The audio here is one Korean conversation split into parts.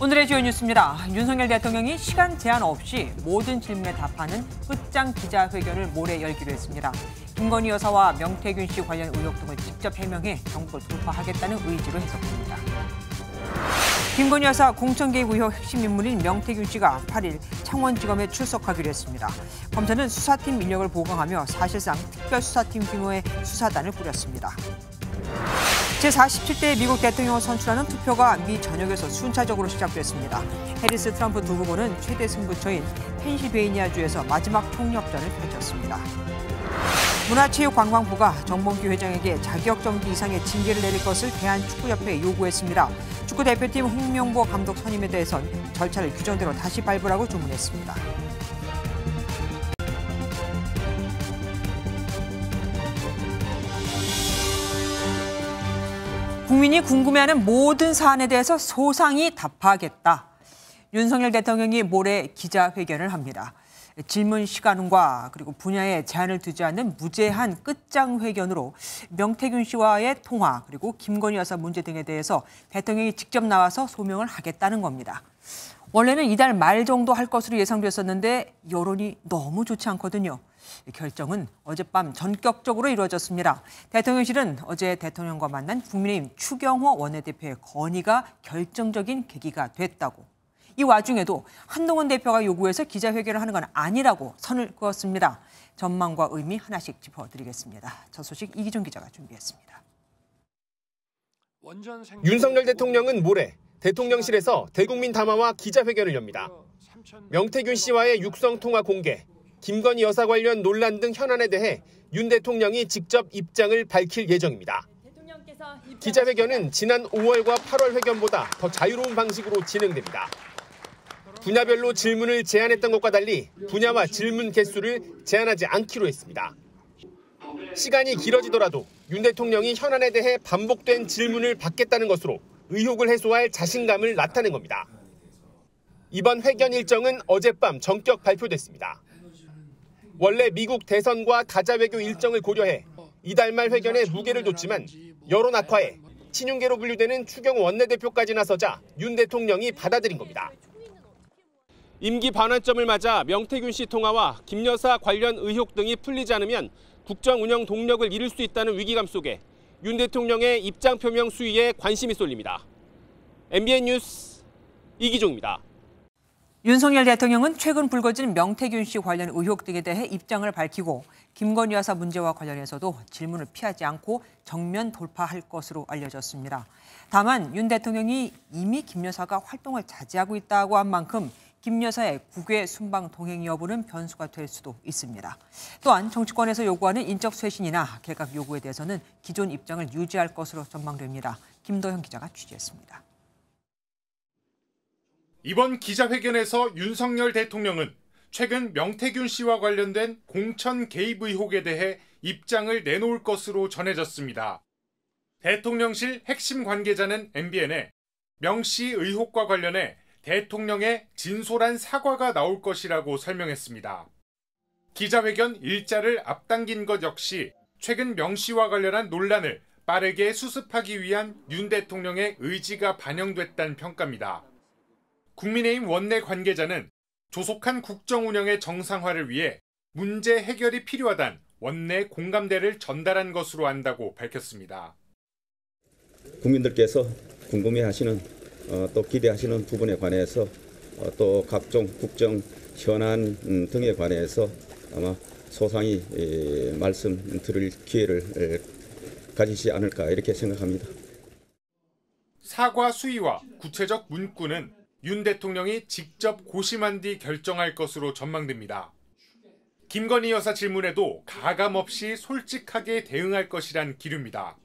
오늘의 주요 뉴스입니다. 윤석열 대통령이 시간 제한 없이 모든 질문에 답하는 끝장 기자회견을 모레 열기로 했습니다. 김건희 여사와 명태균 씨 관련 의혹 등을 직접 해명해 정부를 돌파하겠다는 의지로 해석됩니다. 김건희 여사 공천개입 의혹 핵심 인물인 명태균 씨가 8일 창원지검에 출석하기로 했습니다. 검찰은 수사팀 인력을 보강하며 사실상 특별수사팀 규모의 수사단을 꾸렸습니다. 제47대 미국 대통령을 선출하는 투표가 미 전역에서 순차적으로 시작됐습니다. 해리스 트럼프 두 후보는 최대 승부처인 펜실베이니아주에서 마지막 총력전을 펼쳤습니다. 문화체육관광부가 정봉규 회장에게 자격정지 이상의 징계를 내릴 것을 대한축구협회에 요구했습니다. 축구대표팀 홍명보 감독 선임에 대해선 절차를 규정대로 다시 발부라고 주문했습니다. 국민이 궁금해하는 모든 사안에 대해서 소상히 답하겠다. 윤석열 대통령이 모레 기자회견을 합니다. 질문 시간과 그리고 분야에 제한을 두지 않는 무제한 끝장 회견으로 명태균 씨와의 통화 그리고 김건희 여사 문제 등에 대해서 대통령이 직접 나와서 소명을 하겠다는 겁니다. 원래는 이달 말 정도 할 것으로 예상됐었는데 여론이 너무 좋지 않거든요. 결정은 어젯밤 전격적으로 이루어졌습니다. 대통령실은 어제 대통령과 만난 국민의힘 추경호 원내대표의 건의가 결정적인 계기가 됐다고 이 와중에도 한동훈 대표가 요구해서 기자회견을 하는 건 아니라고 선을 그었습니다. 전망과 의미 하나씩 짚어드리겠습니다. 저 소식 이기종 기자가 준비했습니다. 윤석열 대통령은 모레 대통령실에서 대국민 담화와 기자회견을 엽니다. 명태균 씨와의 육성 통화 공개, 김건희 여사 관련 논란 등 현안에 대해 윤 대통령이 직접 입장을 밝힐 예정입니다. 기자회견은 지난 5월과 8월 회견보다 더 자유로운 방식으로 진행됩니다. 분야별로 질문을 제한했던 것과 달리 분야와 질문 개수를 제한하지 않기로 했습니다. 시간이 길어지더라도 윤 대통령이 현안에 대해 반복된 질문을 받겠다는 것으로 의혹을 해소할 자신감을 나타낸 겁니다. 이번 회견 일정은 어젯밤 전격 발표됐습니다. 원래 미국 대선과 가자 외교 일정을 고려해 이달 말 회견에 무게를 뒀지만 여론 악화에 친윤계로 분류되는 추경 원내대표까지 나서자 윤 대통령이 받아들인 겁니다. 임기 반환점을 맞아 명태균 씨 통화와 김 여사 관련 의혹 등이 풀리지 않으면 국정 운영 동력을 잃을 수 있다는 위기감 속에 윤 대통령의 입장 표명 수위에 관심이 쏠립니다. MBN 뉴스 이기종입니다. 윤석열 대통령은 최근 불거진 명태균 씨 관련 의혹 등에 대해 입장을 밝히고 김건희 여사 문제와 관련해서도 질문을 피하지 않고 정면 돌파할 것으로 알려졌습니다. 다만 윤 대통령이 이미 김 여사가 활동을 자제하고 있다고 한 만큼 김 여사의 국외 순방 동행 여부는 변수가 될 수도 있습니다. 또한 정치권에서 요구하는 인적 쇄신이나 개각 요구에 대해서는 기존 입장을 유지할 것으로 전망됩니다. 김도현 기자가 취재했습니다. 이번 기자회견에서 윤석열 대통령은 최근 명태균 씨와 관련된 공천 개입 의혹에 대해 입장을 내놓을 것으로 전해졌습니다. 대통령실 핵심 관계자는 MBN에 명 씨 의혹과 관련해 대통령의 진솔한 사과가 나올 것이라고 설명했습니다. 기자회견 일자를 앞당긴 것 역시 최근 명 씨와 관련한 논란을 빠르게 수습하기 위한 윤 대통령의 의지가 반영됐다는 평가입니다. 국민의힘 원내 관계자는 조속한 국정 운영의 정상화를 위해 문제 해결이 필요하단 원내 공감대를 전달한 것으로 안다고 밝혔습니다. 국민들께서 궁금해하시는 어, 또 기대하시는 부분에 관해서 어, 또 각종 국정 현안 음, 등에 관해서 아마 소상히 에, 말씀 드릴 기회를 에, 가지지 않을까 이렇게 생각합니다. 사과 수위와 구체적 문구는 윤 대통령이 직접 고심한 뒤 결정할 것으로 전망됩니다. 김건희 여사 질문에도 가감 없이 솔직하게 대응할 것이란 기류입니다.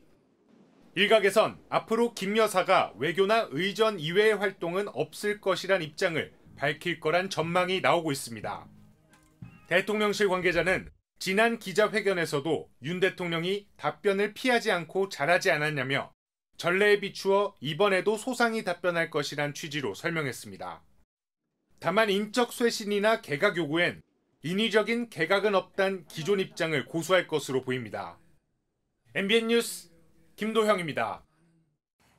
일각에선 앞으로 김 여사가 외교나 의전 이외의 활동은 없을 것이란 입장을 밝힐 거란 전망이 나오고 있습니다. 대통령실 관계자는 지난 기자회견에서도 윤 대통령이 답변을 피하지 않고 잘하지 않았냐며 전례에 비추어 이번에도 소상히 답변할 것이란 취지로 설명했습니다. 다만 인적 쇄신이나 개각 요구엔 인위적인 개각은 없단 기존 입장을 고수할 것으로 보입니다. MBN 뉴스 김도형입니다.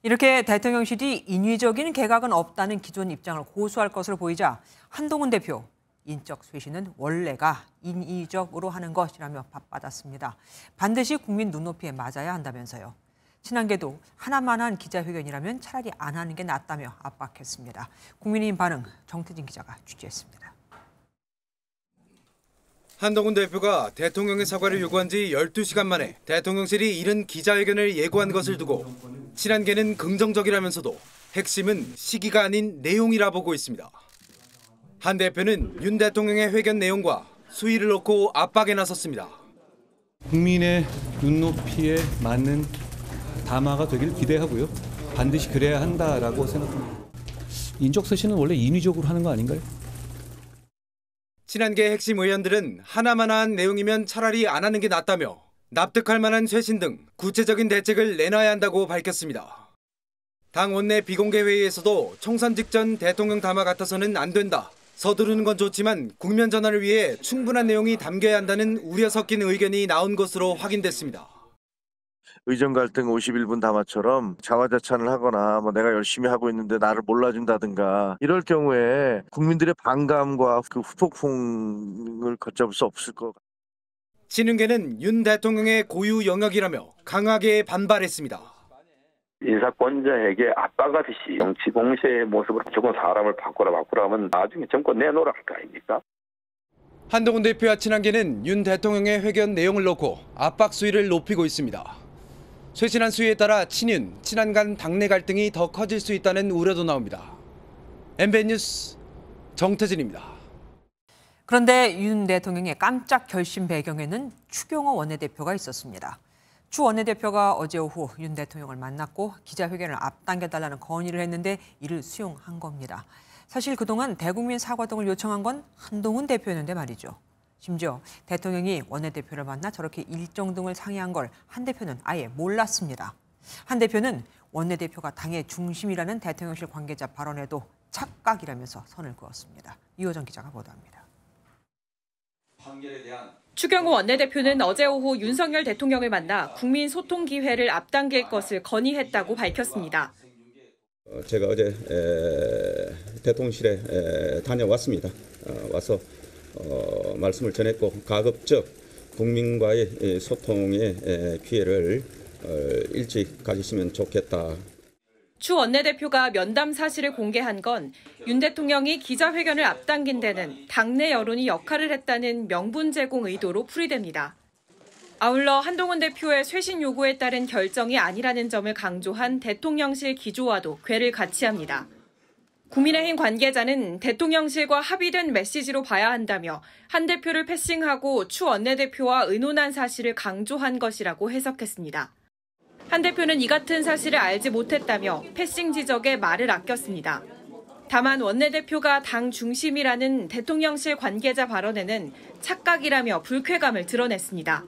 이렇게 대통령실이 인위적인 개각은 없다는 기존 입장을 고수할 것으로 보이자 한동훈 대표 인적 쇄신은 원래가 인위적으로 하는 것이라며 밥받았습니다. 반드시 국민 눈높이에 맞아야 한다면서요. 친한계도 하나만한 기자회견이라면 차라리 안 하는 게 낫다며 압박했습니다. 국민의힘 반응 정태진 기자가 취재했습니다. 한동훈 대표가 대통령의 사과를 요구한 지 12시간 만에 대통령실이 이른 기자회견을 예고한 것을 두고 친한계는 긍정적이라면서도 핵심은 시기가 아닌 내용이라 보고 있습니다. 한 대표는 윤 대통령의 회견 내용과 수위를 놓고 압박에 나섰습니다. 국민의 눈높이에 맞는 담화가 되길 기대하고요. 반드시 그래야 한다라고 생각합니다. 인적 쇄신은 원래 인위적으로 하는 거 아닌가요? 친한계 핵심 의원들은 하나만한 내용이면 차라리 안 하는 게 낫다며 납득할 만한 쇄신 등 구체적인 대책을 내놔야 한다고 밝혔습니다. 당 원내 비공개 회의에서도 총선 직전 대통령 담화 같아서는 안 된다. 서두르는 건 좋지만 국면 전환을 위해 충분한 내용이 담겨야 한다는 우려 섞인 의견이 나온 것으로 확인됐습니다. 의정 갈등 51분 담화처럼 자화자찬을 하거나 뭐 내가 열심히 하고 있는데 나를 몰라준다든가 이럴 경우에 국민들의 반감과 그 후폭풍을 걷잡을 수 없을 것 같아요. 신흥계는 윤 대통령의 고유 영역이라며 강하게 반발했습니다. 인사권자에게 아빠가듯이 정치 공세의 모습으로 조금 사람을 바꾸라 바꾸라 하면 나중에 정권 내놓으라 할거 아닙니까? 한동훈 대표와 친한계는 윤 대통령의 회견 내용을 놓고 압박 수위를 높이고 있습니다. 쇄신한 수위에 따라 친윤, 친한 간 당내 갈등이 더 커질 수 있다는 우려도 나옵니다. MBN 뉴스 정태진입니다. 그런데 윤 대통령의 깜짝 결심 배경에는 추경호 원내대표가 있었습니다. 추 원내대표가 어제 오후 윤 대통령을 만났고 기자회견을 앞당겨달라는 건의를 했는데 이를 수용한 겁니다. 사실 그동안 대국민 사과 등을 요청한 건 한동훈 대표였는데 말이죠. 심지어 대통령이 원내대표를 만나 저렇게 일정 등을 상의한 걸 한 대표는 아예 몰랐습니다. 한 대표는 원내대표가 당의 중심이라는 대통령실 관계자 발언에도 착각이라면서 선을 그었습니다. 이호정 기자가 보도합니다. 추경호 원내대표는 어제 오후 윤석열 대통령을 만나 국민 소통 기회를 앞당길 것을 건의했다고 밝혔습니다. 어, 제가 어제 대통령실에 다녀왔습니다. 어, 와서 어, 말씀을 전했고 가급적 국민과의 예, 소통의 기회를 예, 어, 일찍 가지시면 좋겠다. 추 원내대표가 면담 사실을 공개한 건 윤 대통령이 기자회견을 앞당긴 데는 당내 여론이 역할을 했다는 명분 제공 의도로 풀이됩니다. 아울러 한동훈 대표의 쇄신 요구에 따른 결정이 아니라는 점을 강조한 대통령실 기조와도 궤를 같이 합니다. 국민의힘 관계자는 대통령실과 합의된 메시지로 봐야 한다며 한 대표를 패싱하고 추 원내대표와 의논한 사실을 강조한 것이라고 해석했습니다. 한 대표는 이 같은 사실을 알지 못했다며 패싱 지적에 말을 아꼈습니다. 다만 원내대표가 당 중심이라는 대통령실 관계자 발언에는 착각이라며 불쾌감을 드러냈습니다.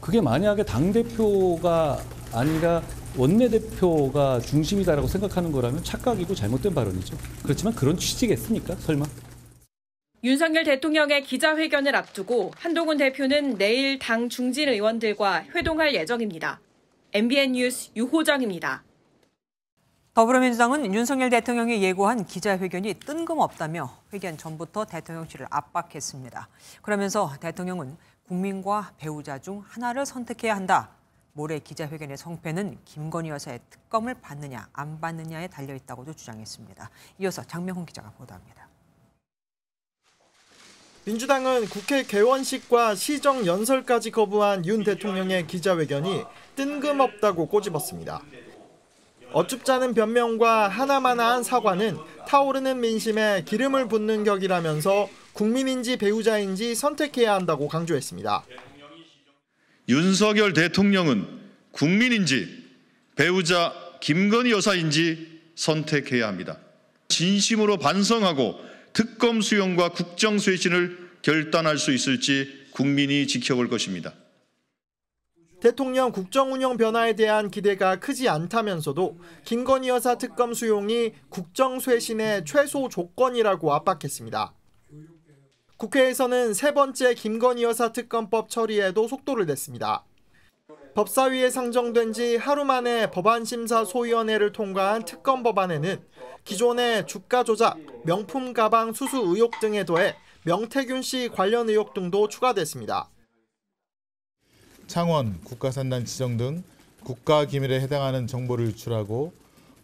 그게 만약에 당대표가 아니라 원내대표가 중심이다라고 생각하는 거라면 착각이고 잘못된 발언이죠. 그렇지만 그런 취지겠습니까? 설마? 윤석열 대통령의 기자회견을 앞두고 한동훈 대표는 내일 당 중진 의원들과 회동할 예정입니다. MBN 뉴스 유호정입니다. 더불어민주당은 윤석열 대통령이 예고한 기자회견이 뜬금없다며 회견 전부터 대통령실을 압박했습니다. 그러면서 대통령은 국민과 배우자 중 하나를 선택해야 한다. 모레 기자회견의 성패는 김건희 여사의 특검을 받느냐 안 받느냐에 달려 있다고도 주장했습니다. 이어서 장명훈 기자가 보도합니다. 민주당은 국회 개원식과 시정 연설까지 거부한 윤 대통령의 기자회견이 뜬금없다고 꼬집었습니다. 어쭙잖은 변명과 하나만한 사과는 타오르는 민심에 기름을 붓는 격이라면서 국민인지 배우자인지 선택해야 한다고 강조했습니다. 윤석열 대통령은 국민인지 배우자 김건희 여사인지 선택해야 합니다. 진심으로 반성하고 특검 수용과 국정 쇄신을 결단할 수 있을지 국민이 지켜볼 것입니다. 대통령 국정 운영 변화에 대한 기대가 크지 않다면서도 김건희 여사 특검 수용이 국정 쇄신의 최소 조건이라고 압박했습니다. 국회에서는 세 번째 김건희 여사 특검법 처리에도 속도를 냈습니다. 법사위에 상정된 지 하루 만에 법안심사 소위원회를 통과한 특검 법안에는 기존의 주가 조작, 명품 가방 수수 의혹 등에 더해 명태균 씨 관련 의혹 등도 추가됐습니다. 창원, 국가산단 지정 등 국가기밀에 해당하는 정보를 유출하고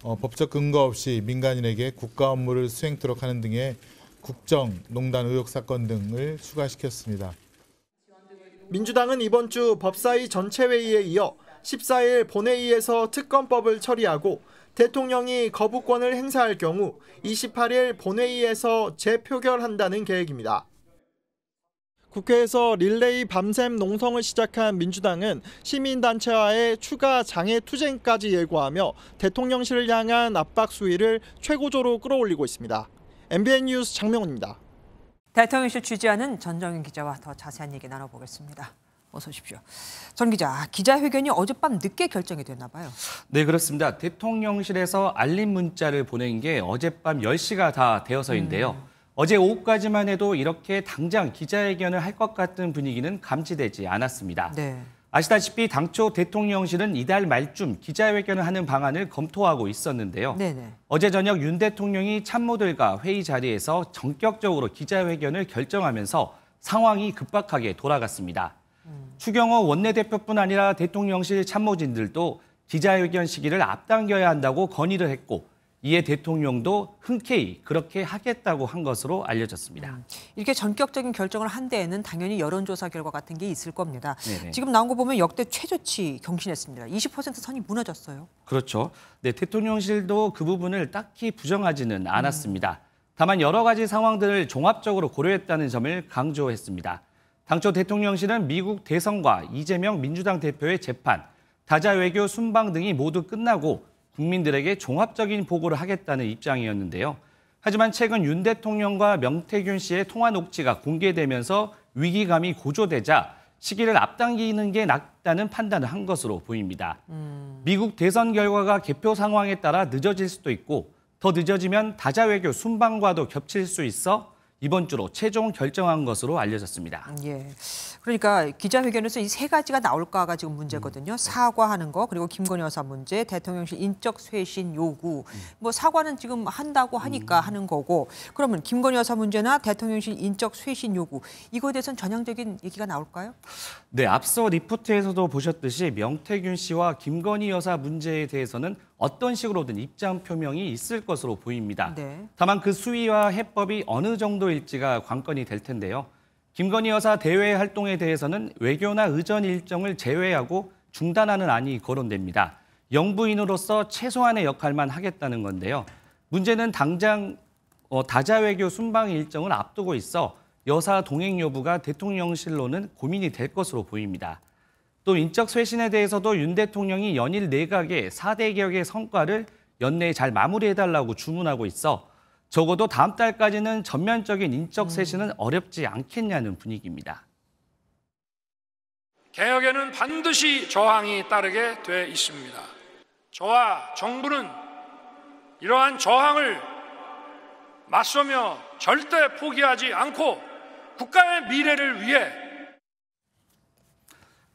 어, 법적 근거 없이 민간인에게 국가 업무를 수행토록 하는 등의 국정, 농단 의혹 사건 등을 추가시켰습니다. 민주당은 이번 주 법사위 전체 회의에 이어 14일 본회의에서 특검법을 처리하고 대통령이 거부권을 행사할 경우 28일 본회의에서 재표결한다는 계획입니다. 국회에서 릴레이 밤샘 농성을 시작한 민주당은 시민단체와의 추가 장애 투쟁까지 예고하며 대통령실을 향한 압박 수위를 최고조로 끌어올리고 있습니다. MBN 뉴스 장명훈입니다. 대통령실 취재하는 전정윤 기자와 더 자세한 얘기 나눠보겠습니다. 어서 오십시오. 전 기자, 기자회견이 어젯밤 늦게 결정이 됐나 봐요. 네, 그렇습니다. 대통령실에서 알림 문자를 보낸 게 어젯밤 10시가 다 되어서인데요. 음. 어제 오후까지만 해도 이렇게 당장 기자회견을 할 것 같은 분위기는 감지되지 않았습니다. 네. 아시다시피 당초 대통령실은 이달 말쯤 기자회견을 하는 방안을 검토하고 있었는데요. 네네. 어제 저녁 윤 대통령이 참모들과 회의 자리에서 전격적으로 기자회견을 결정하면서 상황이 급박하게 돌아갔습니다. 음. 추경호 원내대표뿐 아니라 대통령실 참모진들도 기자회견 시기를 앞당겨야 한다고 건의를 했고 이에 대통령도 흔쾌히 그렇게 하겠다고 한 것으로 알려졌습니다. 음, 이렇게 전격적인 결정을 한 데에는 당연히 여론조사 결과 같은 게 있을 겁니다. 네네. 지금 나온 거 보면 역대 최저치 경신했습니다. 20% 선이 무너졌어요. 그렇죠. 네, 대통령실도 그 부분을 딱히 부정하지는 음. 않았습니다. 음. 다만 여러 가지 상황들을 종합적으로 고려했다는 점을 강조했습니다. 당초 대통령실은 미국 대선과 이재명 민주당 대표의 재판, 다자 외교 순방 등이 모두 끝나고 국민들에게 종합적인 보고를 하겠다는 입장이었는데요. 하지만 최근 윤 대통령과 명태균 씨의 통화 녹취가 공개되면서 위기감이 고조되자 시기를 앞당기는 게 낫다는 판단을 한 것으로 보입니다. 음. 미국 대선 결과가 개표 상황에 따라 늦어질 수도 있고 더 늦어지면 다자외교 순방과도 겹칠 수 있어 이번 주로 최종 결정한 것으로 알려졌습니다. 예. 그러니까 기자회견에서 이 세 가지가 나올까가 지금 문제거든요. 음, 네. 사과하는 거 그리고 김건희 여사 문제, 대통령실 인적 쇄신 요구. 음. 뭐 사과는 지금 한다고 하니까 음. 하는 거고 그러면 김건희 여사 문제나 대통령실 인적 쇄신 요구 이거에 대해서는 전형적인 얘기가 나올까요? 네, 앞서 리포트에서도 보셨듯이 명태균 씨와 김건희 여사 문제에 대해서는 어떤 식으로든 입장 표명이 있을 것으로 보입니다. 네. 다만 그 수위와 해법이 어느 정도일지가 관건이 될 텐데요. 김건희 여사 대외 활동에 대해서는 외교나 의전 일정을 제외하고 중단하는 안이 거론됩니다. 영부인으로서 최소한의 역할만 하겠다는 건데요. 문제는 당장 어, 다자외교 순방 일정을 앞두고 있어 여사 동행 여부가 대통령실로는 고민이 될 것으로 보입니다. 또 인적 쇄신에 대해서도 윤 대통령이 연일 내각의 4대 개혁의 성과를 연내에 잘 마무리해달라고 주문하고 있어 적어도 다음 달까지는 전면적인 인적 쇄신은 어렵지 않겠냐는 분위기입니다. 개혁에는 반드시 저항이 따르게 돼 있습니다. 저와 정부는 이러한 저항을 맞서며 절대 포기하지 않고 국가의 미래를 위해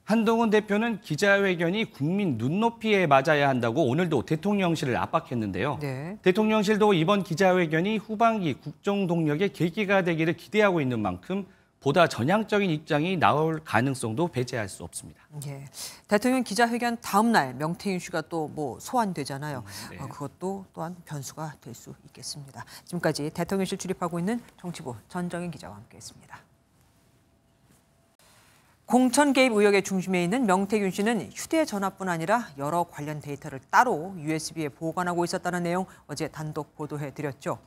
한동훈 대표는 기자회견이 국민 눈높이에 맞아야 한다고 오늘도 대통령실을 압박했는데요. 네. 대통령실도 이번 기자회견이 후반기 국정 동력의 계기가 되기를 기대하고 있는 만큼 보다 전향적인 입장이 나올 가능성도 배제할 수 없습니다. 예. 대통령 기자회견 다음 날 명태 인씨가또 뭐 소환되잖아요. 음, 네. 아, 그것도 또한 변수가 될 수 있겠습니다. 지금까지 대통령실 출입하고 있는 정치부 전정인 기자와 함께했습니다. 공천 개입 의혹의 중심에 있는 명태균 씨는 휴대전화뿐 아니라 여러 관련 데이터를 따로 USB에 보관하고 있었다는 내용 어제 단독 보도해 드렸죠.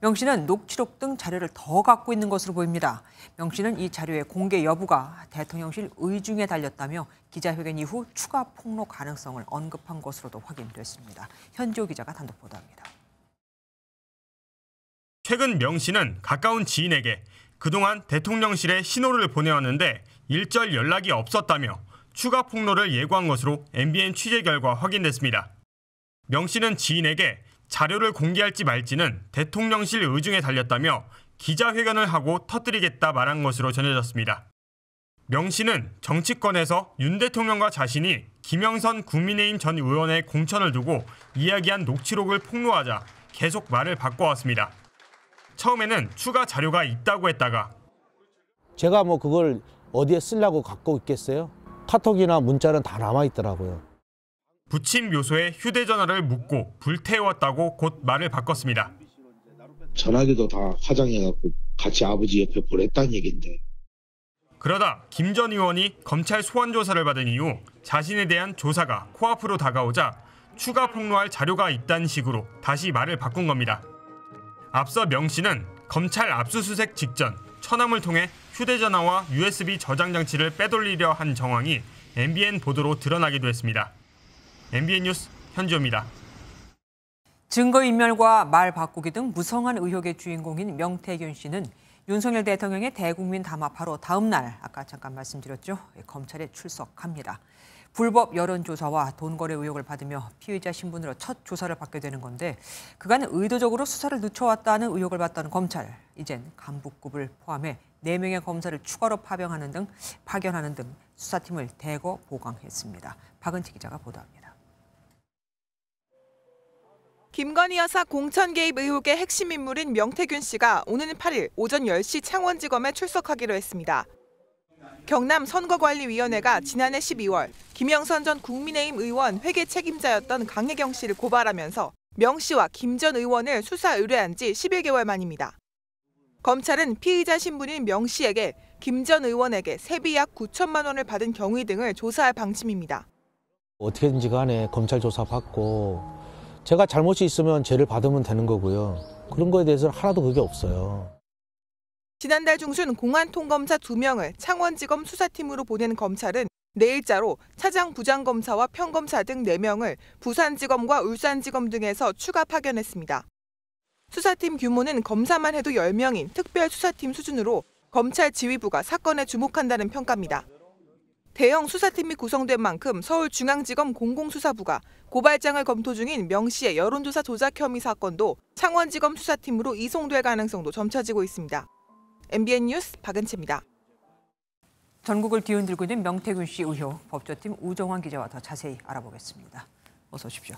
명 씨는 녹취록 등 자료를 더 갖고 있는 것으로 보입니다. 명 씨는 이 자료의 공개 여부가 대통령실 의중에 달렸다며 기자회견 이후 추가 폭로 가능성을 언급한 것으로도 확인됐습니다. 현지호 기자가 단독 보도합니다. 최근 명 씨는 가까운 지인에게 그동안 대통령실에 신호를 보내왔는데 일절 연락이 없었다며 추가 폭로를 예고한 것으로 MBN 취재 결과 확인됐습니다. 명 씨는 지인에게 자료를 공개할지 말지는 대통령실 의중에 달렸다며 기자회견을 하고 터뜨리겠다 말한 것으로 전해졌습니다. 명 씨는 정치권에서 윤 대통령과 자신이 김영선 국민의힘 전 의원의 공천을 두고 이야기한 녹취록을 폭로하자 계속 말을 바꿔왔습니다. 처음에는 추가 자료가 있다고 했다가 제가 뭐 그걸 어디에 쓰려고 갖고 있겠어요? 카톡이나 문자는 다 남아있더라고요. 부침 묘소에 휴대전화를 묻고 불태웠다고 곧 말을 바꿨습니다. 전화기도 다 화장해갖고 같이 아버지 옆에 보냈다는 얘긴데. 그러다 김 전 의원이 검찰 소환 조사를 받은 이후 자신에 대한 조사가 코앞으로 다가오자 추가 폭로할 자료가 있다는 식으로 다시 말을 바꾼 겁니다. 앞서 명 씨는 검찰 압수수색 직전 천함을 통해 휴대전화와 USB 저장 장치를 빼돌리려 한 정황이 MBN 보도로 드러나기도 했습니다. MBN 뉴스 현지호입니다. 증거인멸과 말 바꾸기 등 무성한 의혹의 주인공인 명태균 씨는 윤석열 대통령의 대국민 담화바로 다음 날 아까 잠깐 말씀드렸죠. 검찰에 출석합니다. 불법 여론조사와 돈거래 의혹을 받으며 피의자 신분으로 첫 조사를 받게 되는 건데 그간 의도적으로 수사를 늦춰왔다는 의혹을 받던 검찰 이젠 간부급을 포함해 4명의 검사를 추가로 파병하는 등 파견하는 등 수사팀을 대거 보강했습니다. 박은지 기자가 보도합니다. 김건희 여사 공천 개입 의혹의 핵심 인물인 명태균 씨가 오는 8일 오전 10시 창원지검에 출석하기로 했습니다. 경남 선거관리위원회가 지난해 12월 김영선 전 국민의힘 의원 회계 책임자였던 강혜경 씨를 고발하면서 명 씨와 김 전 의원을 수사 의뢰한 지 11개월 만입니다. 검찰은 피의자 신분인 명 씨에게 김 전 의원에게 세비 약 9천만 원을 받은 경위 등을 조사할 방침입니다. 어떻게든지 간에 검찰 조사 받고 제가 잘못이 있으면 죄를 받으면 되는 거고요. 그런 거에 대해서는 하나도 그게 없어요. 지난달 중순 공안통검사 2명을 창원지검 수사팀으로 보낸 검찰은 내일자로 차장 부장검사와 평검사 등 4명을 부산지검과 울산지검 등에서 추가 파견했습니다. 수사팀 규모는 검사만 해도 10명인 특별수사팀 수준으로 검찰 지휘부가 사건에 주목한다는 평가입니다. 대형 수사팀이 구성된 만큼 서울중앙지검 공공수사부가 고발장을 검토 중인 명 씨의 여론조사 조작 혐의 사건도 창원지검 수사팀으로 이송될 가능성도 점쳐지고 있습니다. MBN 뉴스 박은채입니다. 전국을 뒤흔들고 있는 명태균 씨 의혹 법조팀 우정환 기자와 더 자세히 알아보겠습니다. 어서 오십시오.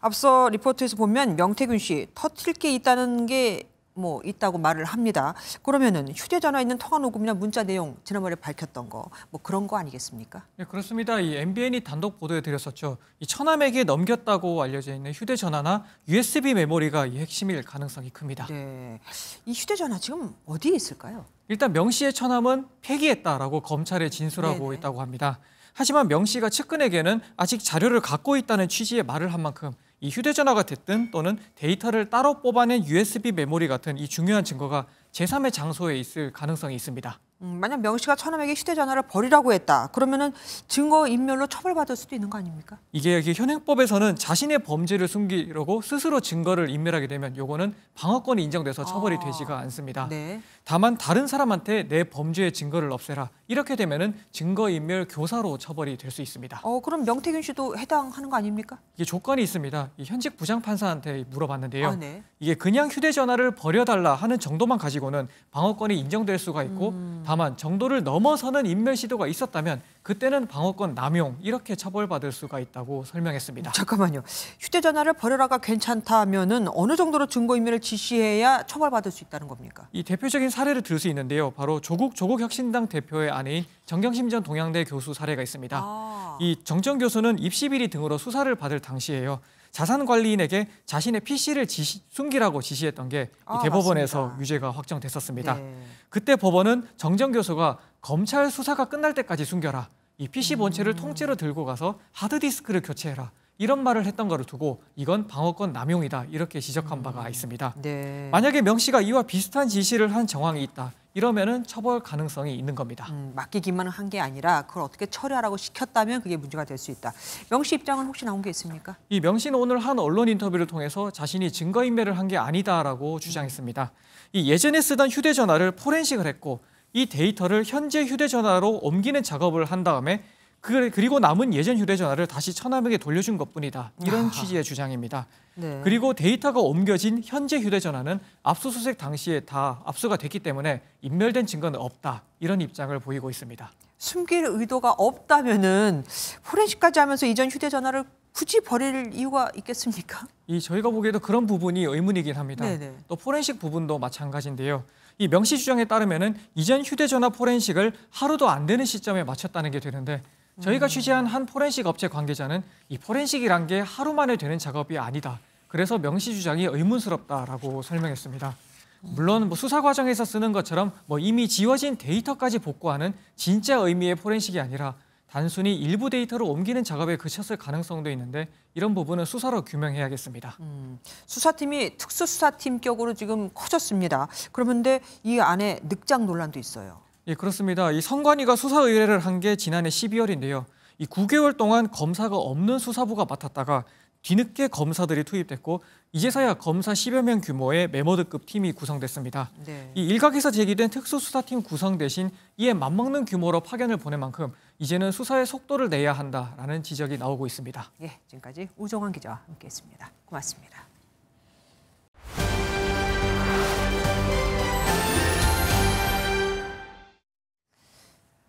앞서 리포트에서 보면 명태균 씨 터틀 게 있다는 게뭐 있다고 말을 합니다. 그러면은 휴대전화 있는 통화 녹음이나 문자 내용 지난번에 밝혔던 거 뭐 그런 거 아니겠습니까? 네 그렇습니다. 이 MBN이 단독 보도에 드렸었죠. 이 천남에게 넘겼다고 알려져 있는 휴대전화나 USB 메모리가 이 핵심일 가능성이 큽니다. 네, 이 휴대전화 지금 어디에 있을까요? 일단 명 씨의 천남은 폐기했다라고 검찰에 진술하고 네네. 있다고 합니다. 하지만 명 씨가 측근에게는 아직 자료를 갖고 있다는 취지의 말을 한 만큼 이 휴대전화가 됐든 또는 데이터를 따로 뽑아낸 USB 메모리 같은 이 중요한 증거가 제3의 장소에 있을 가능성이 있습니다. 음, 만약 명 씨가 처남에게 휴대전화를 버리라고 했다. 그러면 증거인멸로 처벌받을 수도 있는 거 아닙니까? 이게 여기 현행법에서는 자신의 범죄를 숨기려고 스스로 증거를 인멸하게 되면 요거는 방어권이 인정돼서 처벌이 아, 되지가 않습니다. 네. 다만 다른 사람한테 내 범죄의 증거를 없애라 이렇게 되면은 증거인멸 교사로 처벌이 될 수 있습니다. 어, 그럼 명태균 씨도 해당하는 거 아닙니까? 이게 조건이 있습니다. 현직 부장판사한테 물어봤는데요. 아, 네. 이게 그냥 휴대전화를 버려달라 하는 정도만 가지고는 방어권이 인정될 수가 있고 음... 다만 정도를 넘어서는 인멸 시도가 있었다면 그때는 방어권 남용 이렇게 처벌받을 수가 있다고 설명했습니다. 잠깐만요. 휴대전화를 버려라가 괜찮다면 어느 정도로 증거인멸을 지시해야 처벌받을 수 있다는 겁니까? 이 대표적인 사례를 들수 있는데요. 바로 조국 조국혁신당 대표의 아내인 정경심 전 동양대 교수 사례가 있습니다. 아... 이 정정 교수는 입시비리 등으로 수사를 받을 당시에요. 자산관리인에게 자신의 PC를 지시, 숨기라고 지시했던 게 아, 대법원에서 맞 유죄가 확정됐었습니다. 네. 그때 법원은 정정 교수가 검찰 수사가 끝날 때까지 숨겨라. 이 PC 본체를 음. 통째로 들고 가서 하드디스크를 교체해라. 이런 말을 했던 거를 두고 이건 방어권 남용이다 이렇게 지적한 바가 음, 있습니다. 네. 만약에 명 씨가 이와 비슷한 지시를 한 정황이 있다. 이러면은 처벌 가능성이 있는 겁니다. 음, 맡기기만 한 게 아니라 그걸 어떻게 처리하라고 시켰다면 그게 문제가 될 수 있다. 명시 입장은 혹시 나온 게 있습니까? 이 명시는 오늘 한 언론 인터뷰를 통해서 자신이 증거인멸을 한 게 아니다라고 음. 주장했습니다. 이 예전에 쓰던 휴대전화를 포렌식을 했고 이 데이터를 현재 휴대전화로 옮기는 작업을 한 다음에 그리고 남은 예전 휴대 전화를 다시 천남에 돌려준 것뿐이다. 이런 아. 취지의 주장입니다. 네. 그리고 데이터가 옮겨진 현재 휴대 전화는 압수수색 당시에 다 압수가 됐기 때문에 인멸된 증거는 없다. 이런 입장을 보이고 있습니다. 숨길 의도가 없다면은 포렌식까지 하면서 이전 휴대 전화를 굳이 버릴 이유가 있겠습니까? 이 저희가 보기에도 그런 부분이 의문이긴 합니다. 네네. 또 포렌식 부분도 마찬가지인데요. 이 명시 주장에 따르면 이전 휴대전화 포렌식을 하루도 안 되는 시점에 마쳤다는 게 되는데 저희가 취재한 한 포렌식 업체 관계자는 이 포렌식이란 게 하루 만에 되는 작업이 아니다. 그래서 명시 주장이 의문스럽다라고 설명했습니다. 물론 뭐 수사 과정에서 쓰는 것처럼 뭐 이미 지워진 데이터까지 복구하는 진짜 의미의 포렌식이 아니라 단순히 일부 데이터를 옮기는 작업에 그쳤을 가능성도 있는데 이런 부분은 수사로 규명해야겠습니다. 음, 수사팀이 특수수사팀격으로 지금 커졌습니다. 그런데 이 안에 늑장 논란도 있어요. 예, 그렇습니다. 이 선관위가 수사 의뢰를 한 게 지난해 12월인데요. 이 9개월 동안 검사가 없는 수사부가 맡았다가 뒤늦게 검사들이 투입됐고 이제서야 검사 10여 명 규모의 메모드급 팀이 구성됐습니다. 네. 이 일각에서 제기된 특수수사팀 구성 대신 이에 맞먹는 규모로 파견을 보낸 만큼 이제는 수사의 속도를 내야 한다라는 지적이 나오고 있습니다. 예, 지금까지 우정환 기자와 함께했습니다. 고맙습니다.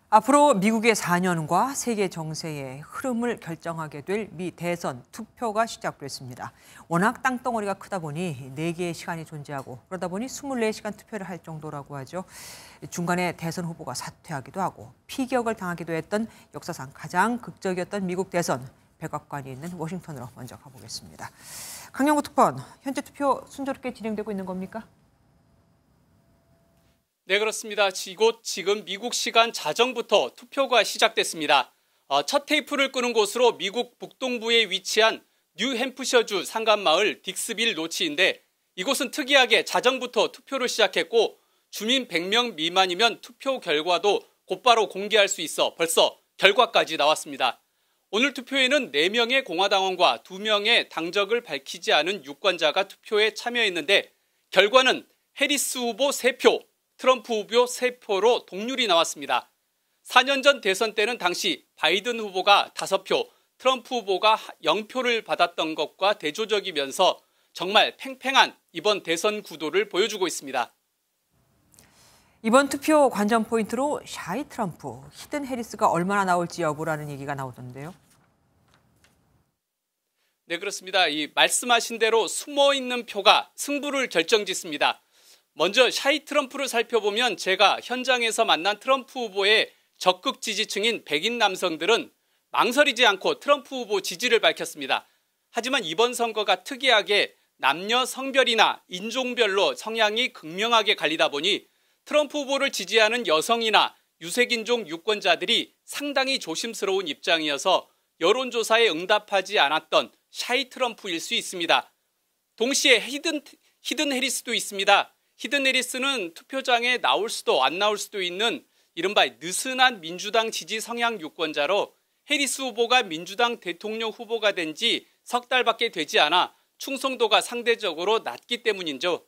앞으로 미국의 4년과 세계 정세의 흐름을 결정하게 될 미 대선 투표가 시작됐습니다. 워낙 땅덩어리가 크다 보니 4개의 시간이 존재하고 그러다 보니 24시간 투표를 할 정도라고 하죠. 중간에 대선 후보가 사퇴하기도 하고 피격을 당하기도 했던 역사상 가장 극적이었던 미국 대선 백악관이 있는 워싱턴으로 먼저 가보겠습니다. 강영구 특파원, 현재 투표 순조롭게 진행되고 있는 겁니까? 네, 그렇습니다. 이곳 지금 미국 시간 자정부터 투표가 시작됐습니다. 어, 첫 테이프를 끄는 곳으로 미국 북동부에 위치한 뉴햄프셔주 상간마을 딕스빌 노치인데 이곳은 특이하게 자정부터 투표를 시작했고 주민 100명 미만이면 투표 결과도 곧바로 공개할 수 있어 벌써 결과까지 나왔습니다. 오늘 투표에는 4명의 공화당원과 2명의 당적을 밝히지 않은 유권자가 투표에 참여했는데 결과는 해리스 후보 3표, 트럼프 후보 세포로 동률이 나왔습니다. 4년 전 대선 때는 당시 바이든 후보가 5표, 트럼프 후보가 0표를 받았던 것과 대조적이면서 정말 팽팽한 이번 대선 구도를 보여주고 있습니다. 이번 투표 관전 포인트로 샤이 트럼프, 히든 해리스가 얼마나 나올지 여부라는 얘기가 나오던데요. 네, 그렇습니다. 이 말씀하신 대로 숨어 있는 표가 승부를 결정짓습니다. 먼저 샤이 트럼프를 살펴보면 제가 현장에서 만난 트럼프 후보의 적극 지지층인 백인 남성들은 망설이지 않고 트럼프 후보 지지를 밝혔습니다. 하지만 이번 선거가 특이하게 남녀 성별이나 인종별로 성향이 극명하게 갈리다 보니 트럼프 후보를 지지하는 여성이나 유색인종 유권자들이 상당히 조심스러운 입장이어서 여론조사에 응답하지 않았던 샤이 트럼프일 수 있습니다. 동시에 히든, 히든 해리스도 있습니다. 히든 에리스는 투표장에 나올 수도 안 나올 수도 있는 이른바 느슨한 민주당 지지 성향 유권자로 해리스 후보가 민주당 대통령 후보가 된 지 석 달밖에 되지 않아 충성도가 상대적으로 낮기 때문인죠.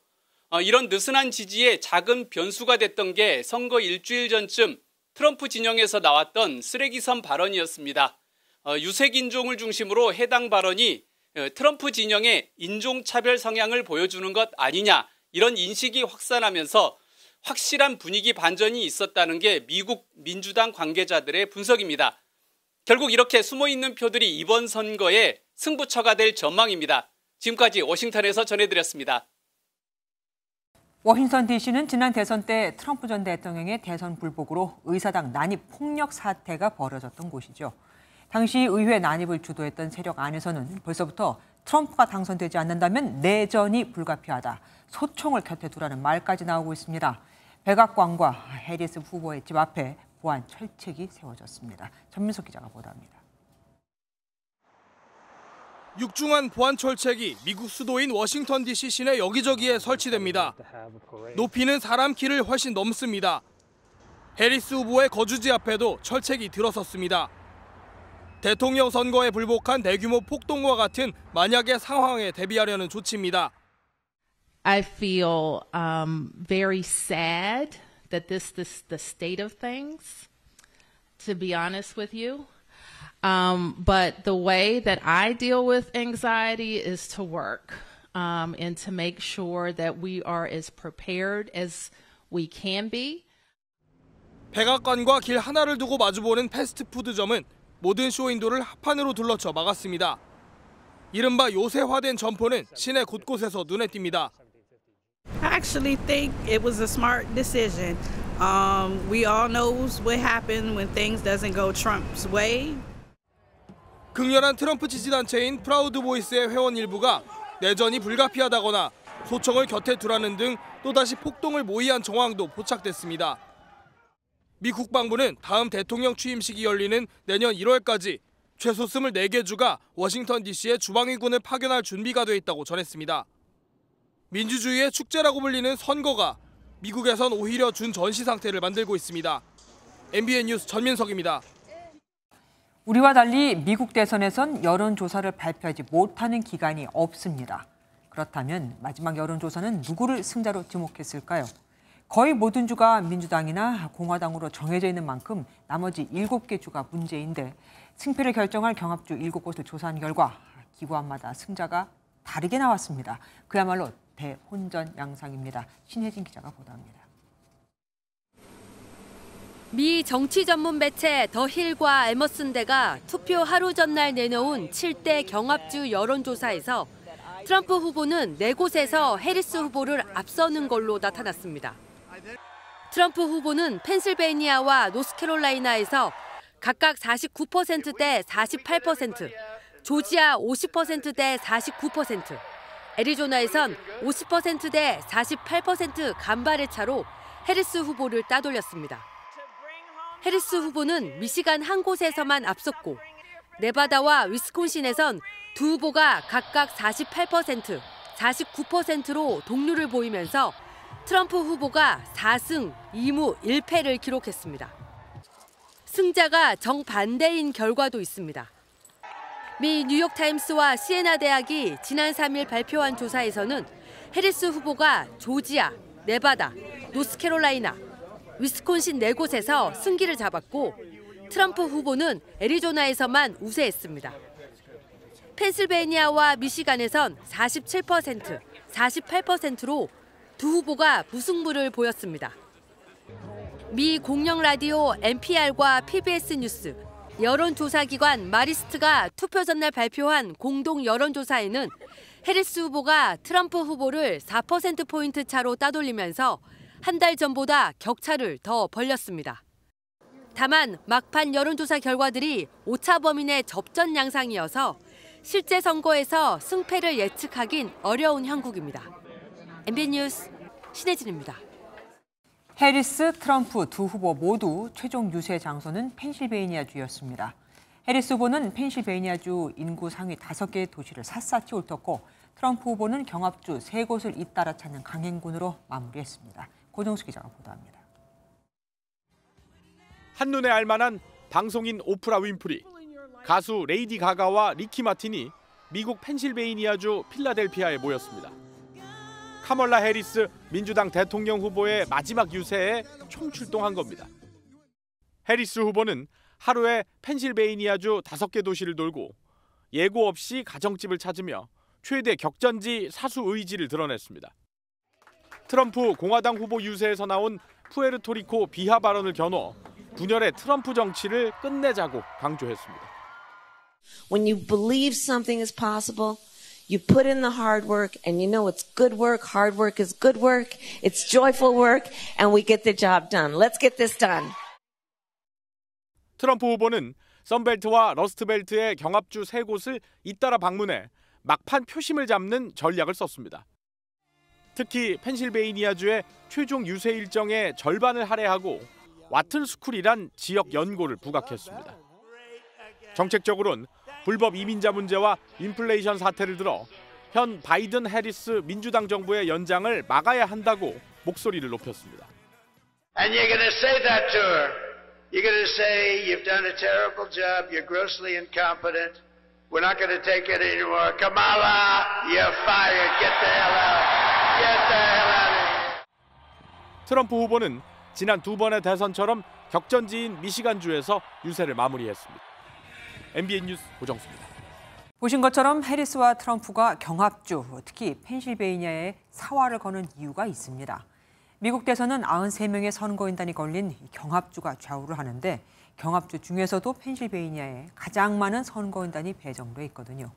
어, 이런 느슨한 지지에 작은 변수가 됐던 게 선거 일주일 전쯤 트럼프 진영에서 나왔던 쓰레기선 발언이었습니다. 어, 유색 인종을 중심으로 해당 발언이 어, 트럼프 진영의 인종차별 성향을 보여주는 것 아니냐 이런 인식이 확산하면서 확실한 분위기 반전이 있었다는 게 미국 민주당 관계자들의 분석입니다. 결국 이렇게 숨어 있는 표들이 이번 선거에 승부처가 될 전망입니다. 지금까지 워싱턴에서 전해드렸습니다. 워싱턴 DC는 지난 대선 때 트럼프 전 대통령의 대선 불복으로 의사당 난입 폭력 사태가 벌어졌던 곳이죠. 당시 의회 난입을 주도했던 세력 안에서는 벌써부터 트럼프가 당선되지 않는다면 내전이 불가피하다. 소총을 곁에 두라는 말까지 나오고 있습니다. 백악관과 해리스 후보의 집 앞에 보안 철책이 세워졌습니다. 전민석 기자가 보도합니다. 육중한 보안 철책이 미국 수도인 워싱턴 DC 시내 여기저기에 설치됩니다. 높이는 사람 키를 훨씬 넘습니다. 해리스 후보의 거주지 앞에도 철책이 들어섰습니다. 대통령 선거에 불복한 대규모 폭동과 같은 만약의 상황에 대비하려는 조치입니다. I feel um, very sad that this this the state of things. To be honest with you, um, but the way that I deal with anxiety is to work um, and to make sure that we are as prepared as we can be. 백악관과 길 하나를 두고 마주보는 패스트푸드점은 모든 쇼인도를 합판으로 둘러쳐 막았습니다. 이른바 요새화된 점포는 시내 곳곳에서 눈에 띕니다. I actually think it was a smart decision. Um, we all knows what happens when things doesn't go Trump's way. 극렬한 트럼프 지지 단체인 프라우드 보이스의 회원 일부가 내전이 불가피하다거나 소총을 곁에 두라는 등 또다시 폭동을 모의한 정황도 포착됐습니다. 미 국방부는 다음 대통령 취임식이 열리는 내년 1월까지 최소 24개 주가 워싱턴 DC에 주방위군을 파견할 준비가 돼 있다고 전했습니다. 민주주의의 축제라고 불리는 선거가 미국에선 오히려 준전시 상태를 만들고 있습니다. MBN 뉴스 전민석입니다. 우리와 달리 미국 대선에선 여론조사를 발표하지 못하는 기간이 없습니다. 그렇다면 마지막 여론조사는 누구를 승자로 지목했을까요? 거의 모든 주가 민주당이나 공화당으로 정해져 있는 만큼 나머지 7개 주가 문제인데 승패를 결정할 경합주 7곳을 조사한 결과 기관마다 승자가 다르게 나왔습니다. 그야말로 대혼전 양상입니다. 신혜진 기자가 보도합니다. 미 정치 전문 매체 더힐과 에머슨대가 투표 하루 전날 내놓은 7대 경합주 여론조사에서 트럼프 후보는 네 곳에서 해리스 후보를 앞서는 걸로 나타났습니다. 트럼프 후보는 펜실베니아와 노스캐롤라이나에서 각각 49%대 48%, 조지아 50%대 애리조나에선 50%대 48% 간발의 차로 해리스 후보를 따돌렸습니다. 해리스 후보는 미시간 한 곳에서만 앞섰고 네바다와 위스콘신에선 두 후보가 각각 48%, 49%로 동률을 보이면서 트럼프 후보가 4승 2무 1패를 기록했습니다. 승자가 정반대인 결과도 있습니다. 미 뉴욕타임스와 시에나 대학이 지난 3일 발표한 조사에서는 해리스 후보가 조지아, 네바다, 노스캐롤라이나, 위스콘신 네 곳에서 승기를 잡았고 트럼프 후보는 애리조나에서만 우세했습니다. 펜실베니아와 미시간에선 47%, 48%로 두 후보가 무승부를 보였습니다. 미 공영 라디오 NPR과 PBS 뉴스, 여론조사기관 마리스트가 투표 전날 발표한 공동 여론조사에는 해리스 후보가 트럼프 후보를 4%포인트 차로 따돌리면서 한 달 전보다 격차를 더 벌렸습니다. 다만 막판 여론조사 결과들이 오차 범인의 접전 양상이어서 실제 선거에서 승패를 예측하긴 어려운 형국입니다. MBN 뉴스 신혜진입니다. 해리스, 트럼프 두 후보 모두 최종 유세 장소는 펜실베이니아주였습니다. 해리스 후보는 펜실베이니아주 인구 상위 5개 도시를 샅샅이 훑었고 트럼프 후보는 경합주 3곳을 잇따라 찾는 강행군으로 마무리했습니다. 고정수 기자가 보도합니다. 한눈에 알만한 방송인 오프라 윈프리, 가수 레이디 가가와 리키 마틴이 미국 펜실베이니아주 필라델피아에 모였습니다. 카멀라 해리스 민주당 대통령 후보의 마지막 유세에 총출동한 겁니다. 해리스 후보는 하루에 펜실베이니아주 5개 도시를 돌고 예고 없이 가정집을 찾으며 최대 격전지 사수 의지를 드러냈습니다. 트럼프 공화당 후보 유세에서 나온 푸에르토리코 비하 발언을 겨눠 분열의 트럼프 정치를 끝내자고 강조했습니다. When you believe something is possible, You put in the hard work and you know it's good work. Hard work is good work. It's joyful work and we get the job done. Let's get this done. 트럼프 후보는 썬벨트와 러스트벨트의 경합주 세 곳을 잇따라 방문해 막판 표심을 잡는 전략을 썼습니다. 특히 펜실베이니아주의 최종 유세 일정의 절반을 할애하고 와튼 스쿨이란 지역 연고를 부각했습니다. 정책적으론 불법 이민자 문제와 인플레이션 사태를 들어 현 바이든 해리스 민주당 정부의 연장을 막아야 한다고 목소리를 높였습니다. And you're going to say that to her. You're going to say you've done a terrible job. You're grossly incompetent. We're not going to take it anymore. Kamala, you're fired. Get the hell out. Get the hell out of here. 트럼프 후보는 지난 두 번의 대선처럼 격전지인 미시간주에서 유세를 마무리했습니다. MBN 뉴스 고정수입니다. 보신 것처럼 해리스와 트럼프가 경합주, 특히 펜실베이니아에 사활을 거는 이유가 있습니다. 미국 대선은 93명의 선거인단이 걸린 경합주가 좌우를 하는데 경합주 중에서도 펜실베이니아에 가장 많은 선거인단이 배정돼 있거든요.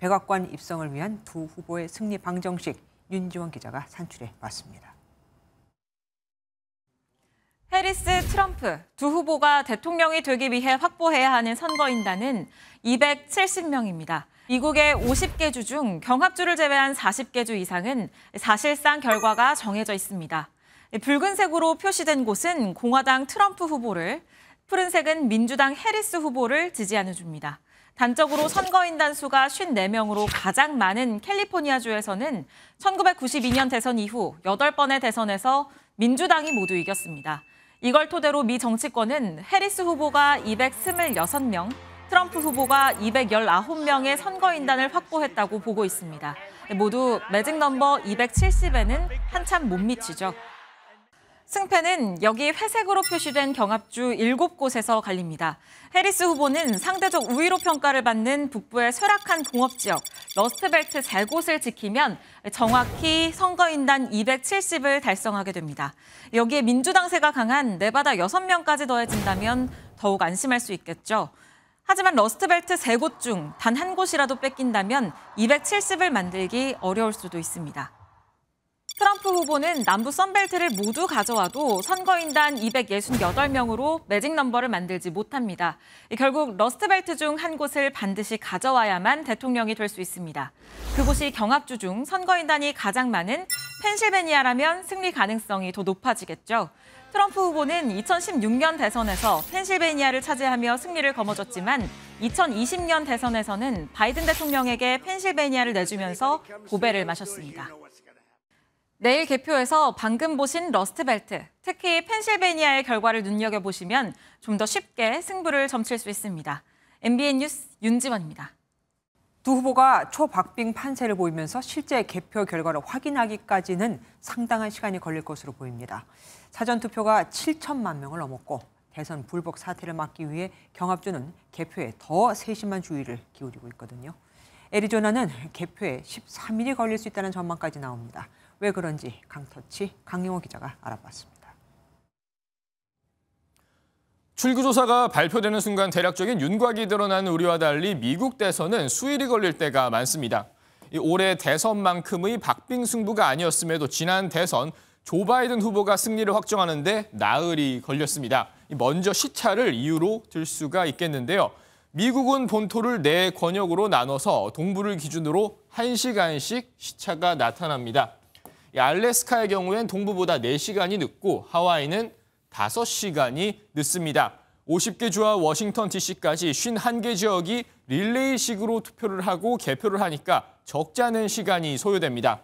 백악관 입성을 위한 두 후보의 승리 방정식 윤지원 기자가 산출해 봤습니다. 해리스 트럼프 두 후보가 대통령이 되기 위해 확보해야 하는 선거인단은 270명입니다. 미국의 50개 주 중 경합주를 제외한 40개 주 이상은 사실상 결과가 정해져 있습니다. 붉은색으로 표시된 곳은 공화당 트럼프 후보를, 푸른색은 민주당 해리스 후보를 지지하는 주입니다. 단적으로 선거인단 수가 54명으로 가장 많은 캘리포니아주에서는 1992년 대선 이후 8번의 대선에서 민주당이 모두 이겼습니다. 이걸 토대로 미 정치권은 해리스 후보가 226명, 트럼프 후보가 219명의 선거인단을 확보했다고 보고 있습니다. 모두 매직 넘버 270에는 한참 못 미치죠. 승패는 여기 회색으로 표시된 경합주 7곳에서 갈립니다. 해리스 후보는 상대적 우위로 평가를 받는 북부의 쇠락한 공업지역 러스트벨트 3곳을 지키면 정확히 선거인단 270을 달성하게 됩니다. 여기에 민주당세가 강한 네바다 6명까지 더해진다면 더욱 안심할 수 있겠죠. 하지만 러스트벨트 3곳 중 단 한 곳이라도 뺏긴다면 270을 만들기 어려울 수도 있습니다. 트럼프 후보는 남부 선벨트를 모두 가져와도 선거인단 268명으로 매직 넘버를 만들지 못합니다. 결국 러스트벨트 중 한 곳을 반드시 가져와야만 대통령이 될 수 있습니다. 그곳이 경합주 중 선거인단이 가장 많은 펜실베니아라면 승리 가능성이 더 높아지겠죠. 트럼프 후보는 2016년 대선에서 펜실베니아를 차지하며 승리를 거머쥐었지만 2020년 대선에서는 바이든 대통령에게 펜실베니아를 내주면서 고배를 마셨습니다. 내일 개표에서 방금 보신 러스트벨트, 특히 펜실베니아의 결과를 눈여겨보시면 좀 더 쉽게 승부를 점칠 수 있습니다. MBN 뉴스 윤지원입니다. 두 후보가 초박빙 판세를 보이면서 실제 개표 결과를 확인하기까지는 상당한 시간이 걸릴 것으로 보입니다. 사전투표가 7천만 명을 넘었고 대선 불복 사태를 막기 위해 경합주는 개표에 더 세심한 주의를 기울이고 있거든요. 애리조나는 개표에 13일이 걸릴 수 있다는 전망까지 나옵니다. 왜 그런지 강터치 강용호 기자가 알아봤습니다. 출구조사가 발표되는 순간 대략적인 윤곽이 드러난 우리와 달리 미국 대선은 수일이 걸릴 때가 많습니다. 올해 대선만큼의 박빙 승부가 아니었음에도 지난 대선 조 바이든 후보가 승리를 확정하는데 나흘이 걸렸습니다. 먼저 시차를 이유로 들 수가 있겠는데요. 미국은 본토를 네 권역으로 나눠서 동부를 기준으로 1시간씩 시차가 나타납니다. 알래스카의 경우엔 동부보다 4시간이 늦고 하와이는 5시간이 늦습니다. 50개 주와 워싱턴 DC까지 51개 지역이 릴레이식으로 투표를 하고 개표를 하니까 적잖은 시간이 소요됩니다.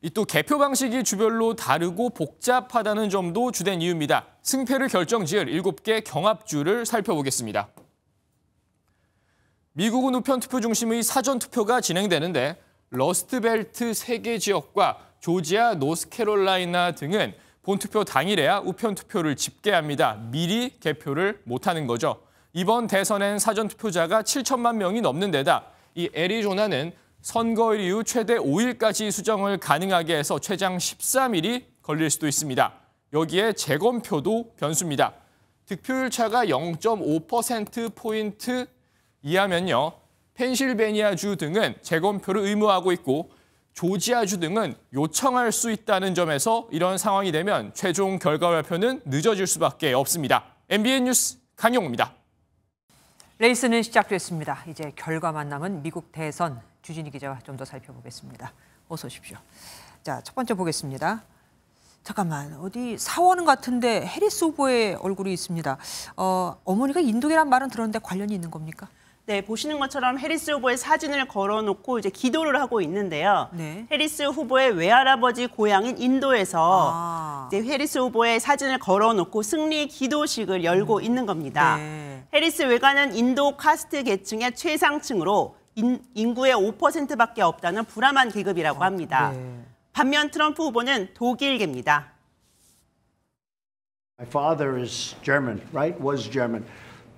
이또 개표 방식이 주별로 다르고 복잡하다는 점도 주된 이유입니다. 승패를 결정지을 7개 경합주를 살펴보겠습니다. 미국은 우편 투표 중심의 사전 투표가 진행되는데 러스트벨트 세개 지역과 조지아, 노스캐롤라이나 등은 본투표 당일에야 우편투표를 집계합니다. 미리 개표를 못하는 거죠. 이번 대선엔 사전투표자가 7천만 명이 넘는 데다 이 애리조나는 선거일 이후 최대 5일까지 수정을 가능하게 해서 최장 13일이 걸릴 수도 있습니다. 여기에 재검표도 변수입니다. 득표율 차가 0.5%포인트 이하면요. 펜실베니아주 등은 재검표를 의무화하고 있고 조지아주 등은 요청할 수 있다는 점에서 이런 상황이 되면 최종 결과 발표는 늦어질 수밖에 없습니다. MBN 뉴스 강영호입니다. 레이스는 시작됐습니다. 이제 결과만 남은 미국 대선 주진희 기자와 좀 더 살펴보겠습니다. 어서 오십시오. 자, 첫 번째 보겠습니다. 잠깐만 어디 사원 같은데 해리스 후보의 얼굴이 있습니다. 어, 어머니가 인도계란 말은 들었는데 관련이 있는 겁니까? 네, 보시는 것처럼 해리스 후보의 사진을 걸어놓고 이제 기도를 하고 있는데요. 네. 해리스 후보의 외할아버지 고향인 인도에서 아. 이제 해리스 후보의 사진을 걸어놓고 승리 기도식을 열고 음. 있는 겁니다. 네. 해리스 외가는 인도 카스트 계층의 최상층으로 인, 구의 5%밖에 없다는 불안한 계급이라고 아, 합니다. 네. 반면 트럼프 후보는 독일계입니다. My father is German, right? Was German.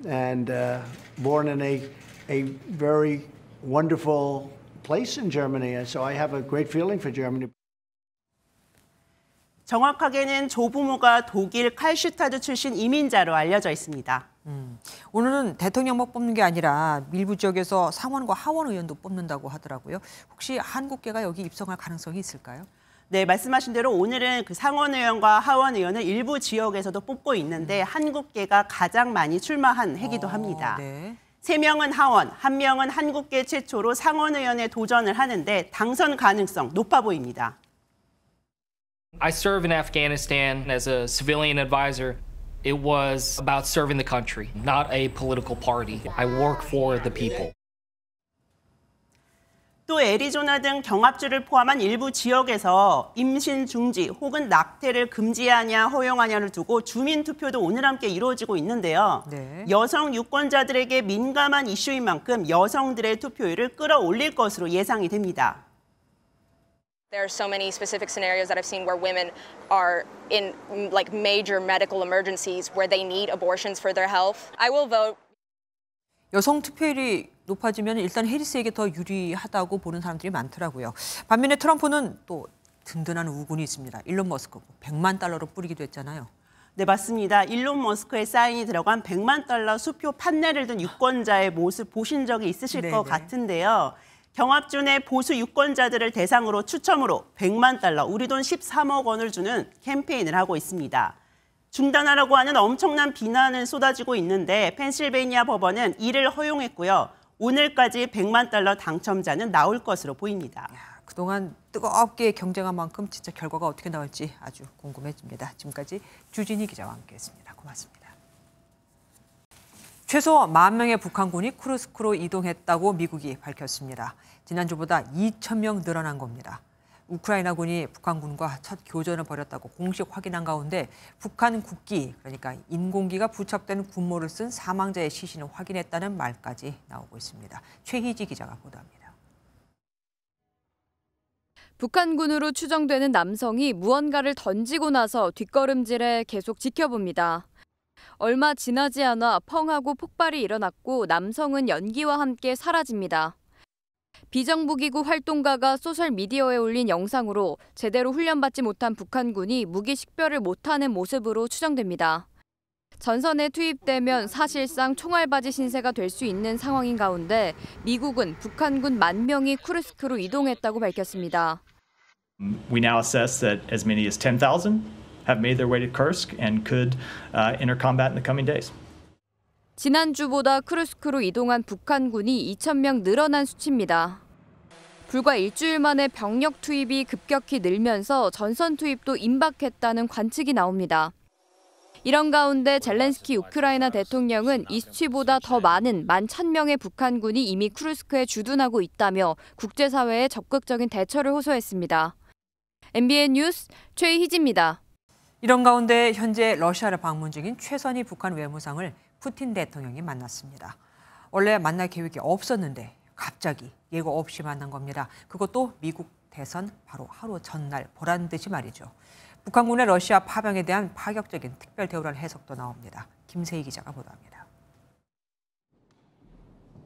and uh, born in a, a very wonderful place in Germany. And so I have a great feeling for Germany. 정확하게는 조부모가 독일 칼슈타드 출신 이민자로 알려져 있습니다. 음, 오늘은 대통령만 뽑는 게 아니라 일부 지역에서 상원과 하원 의원도 뽑는다고 하더라고요. 혹시 한국계가 여기 입성할 가능성이 있을까요? 네, 말씀하신 대로 오늘은 그 상원 의원과 하원 의원을 일부 지역에서도 뽑고 있는데 음. 한국계가 가장 많이 출마한 해기도 어, 합니다. 네. 3명은 하원, 1명은 한국계 최초로 상원 의원에 도전을 하는데 당선 가능성 높아 보입니다. I serve in Afghanistan as a civilian advisor. It was about serving the country, not a political party. I work for the people. 또 애리조나 등 경합주를 포함한 일부 지역에서 임신 중지 혹은 낙태를 금지하냐 허용하냐를 두고 주민 투표도 오늘 함께 이루어지고 있는데요. 네. 여성 유권자들에게 민감한 이슈인 만큼 여성들의 투표율을 끌어올릴 것으로 예상이 됩니다. There are so many specific scenarios that I've seen where women are in like major medical emergencies where they need abortions for their health. I will vote. 여성 투표율이 높아지면 일단 해리스에게 더 유리하다고 보는 사람들이 많더라고요. 반면에 트럼프는 또 든든한 우군이 있습니다. 일론 머스크 100만 달러로 뿌리기도 했잖아요. 네, 맞습니다. 일론 머스크의 사인이 들어간 100만 달러 수표 판넬을 든 유권자의 모습 보신 적이 있으실 네네. 것 네. 같은데요. 경합준의 보수 유권자들을 대상으로 추첨으로 100만 달러, 우리 돈 13억 원을 주는 캠페인을 하고 있습니다. 중단하라고 하는 엄청난 비난을 쏟아지고 있는데 펜실베이니아 법원은 이를 허용했고요. 오늘까지 100만 달러 당첨자는 나올 것으로 보입니다. 그동안 뜨겁게 경쟁한 만큼 진짜 결과가 어떻게 나올지 아주 궁금해집니다. 지금까지 주진희 기자와 함께했습니다. 고맙습니다. 최소 1만 명의 북한군이 크루스크로 이동했다고 미국이 밝혔습니다. 지난주보다 2천 명 늘어난 겁니다. 우크라이나군이 북한군과 첫 교전을 벌였다고 공식 확인한 가운데 북한 국기, 그러니까 인공기가 부착된 군모를 쓴 사망자의 시신을 확인했다는 말까지 나오고 있습니다. 최희지 기자가 보도합니다. 북한군으로 추정되는 남성이 무언가를 던지고 나서 뒷걸음질해 계속 지켜봅니다. 얼마 지나지 않아 펑하고 폭발이 일어났고 남성은 연기와 함께 사라집니다. 비정부기구 활동가가 소셜미디어에 올린 영상으로 제대로 훈련받지 못한 북한군이 무기 식별을 못하는 모습으로 추정됩니다. 전선에 투입되면 사실상 총알바지 신세가 될 수 있는 상황인 가운데 미국은 북한군 만 명이 쿠르스크로 이동했다고 밝혔습니다. We now assess that as many as 10,000 have made their way to Kursk and could uh, enter combat in the coming days. 지난주보다 크루스크로 이동한 북한군이 2천명 늘어난 수치입니다. 불과 일주일 만에 병력 투입이 급격히 늘면서 전선 투입도 임박했다는 관측이 나옵니다. 이런 가운데 젤렌스키 우크라이나 대통령은 이 수치보다 더 많은 1 1 0명의 북한군이 이미 크루스크에 주둔하고 있다며 국제사회에 적극적인 대처를 호소했습니다. MBN 뉴스 최희지입니다. 이런 가운데 현재 러시아를 방문 중인 최선희 북한 외무상을 푸틴 대통령이 만났습니다. 원래 만날 계획이 없었는데 갑자기 예고 없이 만난 겁니다. 그것도 미국 대선 바로 하루 전날 보란 듯이 말이죠. 북한군의 러시아 파병에 대한 파격적인 특별 대우라 해석도 나옵니다. 김세희 기자가 보도합니다.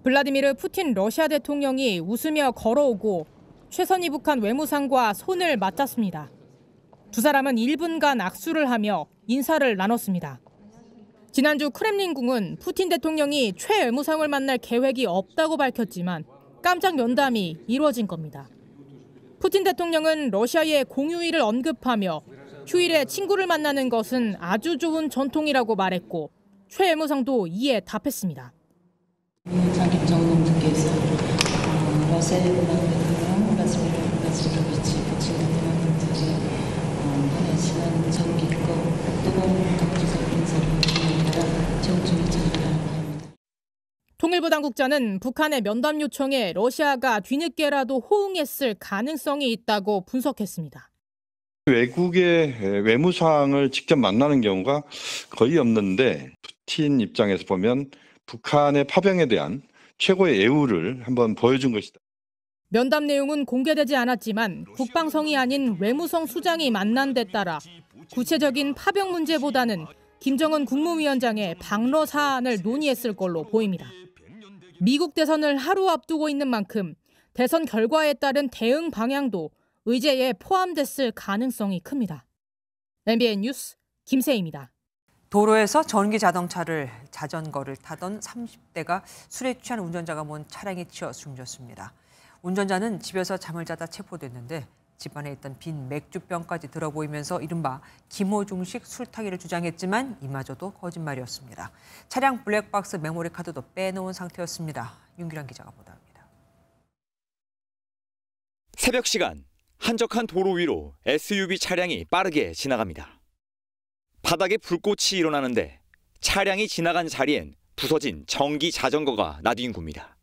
블라디미르 푸틴 러시아 대통령이 웃으며 걸어오고 최선희 북한 외무상과 손을 맞잡습니다. 두 사람은 1분간 악수를 하며 인사를 나눴습니다. 지난주 크렘린궁은 푸틴 대통령이 최외무상을 만날 계획이 없다고 밝혔지만 깜짝 면담이 이루어진 겁니다. 푸틴 대통령은 러시아의 공휴일을 언급하며 휴일에 친구를 만나는 것은 아주 좋은 전통이라고 말했고 최외무상도 이에 답했습니다. 김정은 께서 어, 러시아에 외교부 당국자는 북한의 면담 요청에 러시아가 뒤늦게라도 호응했을 가능성이 있다고 분석했습니다. 외국의 외무상을 직접 만나는 경우가 거의 없는데 푸틴 입장에서 보면 북한의 파병에 대한 최고의 예우를 한번 보여준 것이다. 면담 내용은 공개되지 않았지만 국방성이 아닌 외무성 수장이 만난 데 따라 구체적인 파병 문제보다는 김정은 국무위원장의 방러 사안을 논의했을 걸로 보입니다. 미국 대선을 하루 앞두고 있는 만큼 대선 결과에 따른 대응 방향도 의제에 포함됐을 가능성이 큽니다. MBN 뉴스 김세희입니다. 도로에서 전기 자동차를 자전거를 타던 30대가 술에 취한 운전자가 몬 차량에 치여 숨졌습니다. 운전자는 집에서 잠을 자다 체포됐는데 집안에 있던 빈 맥주병까지 들어 보이면서 이른바 김호중식 술타기를 주장했지만 이마저도 거짓말이었습니다. 차량 블랙박스 메모리 카드도 빼놓은 상태였습니다. 윤기란 기자가 보도합니다. 새벽 시간 한적한 도로 위로 SUV 차량이 빠르게 지나갑니다. 바닥에 불꽃이 일어나는데 차량이 지나간 자리엔 부서진 전기 자전거가 나뒹굽니다.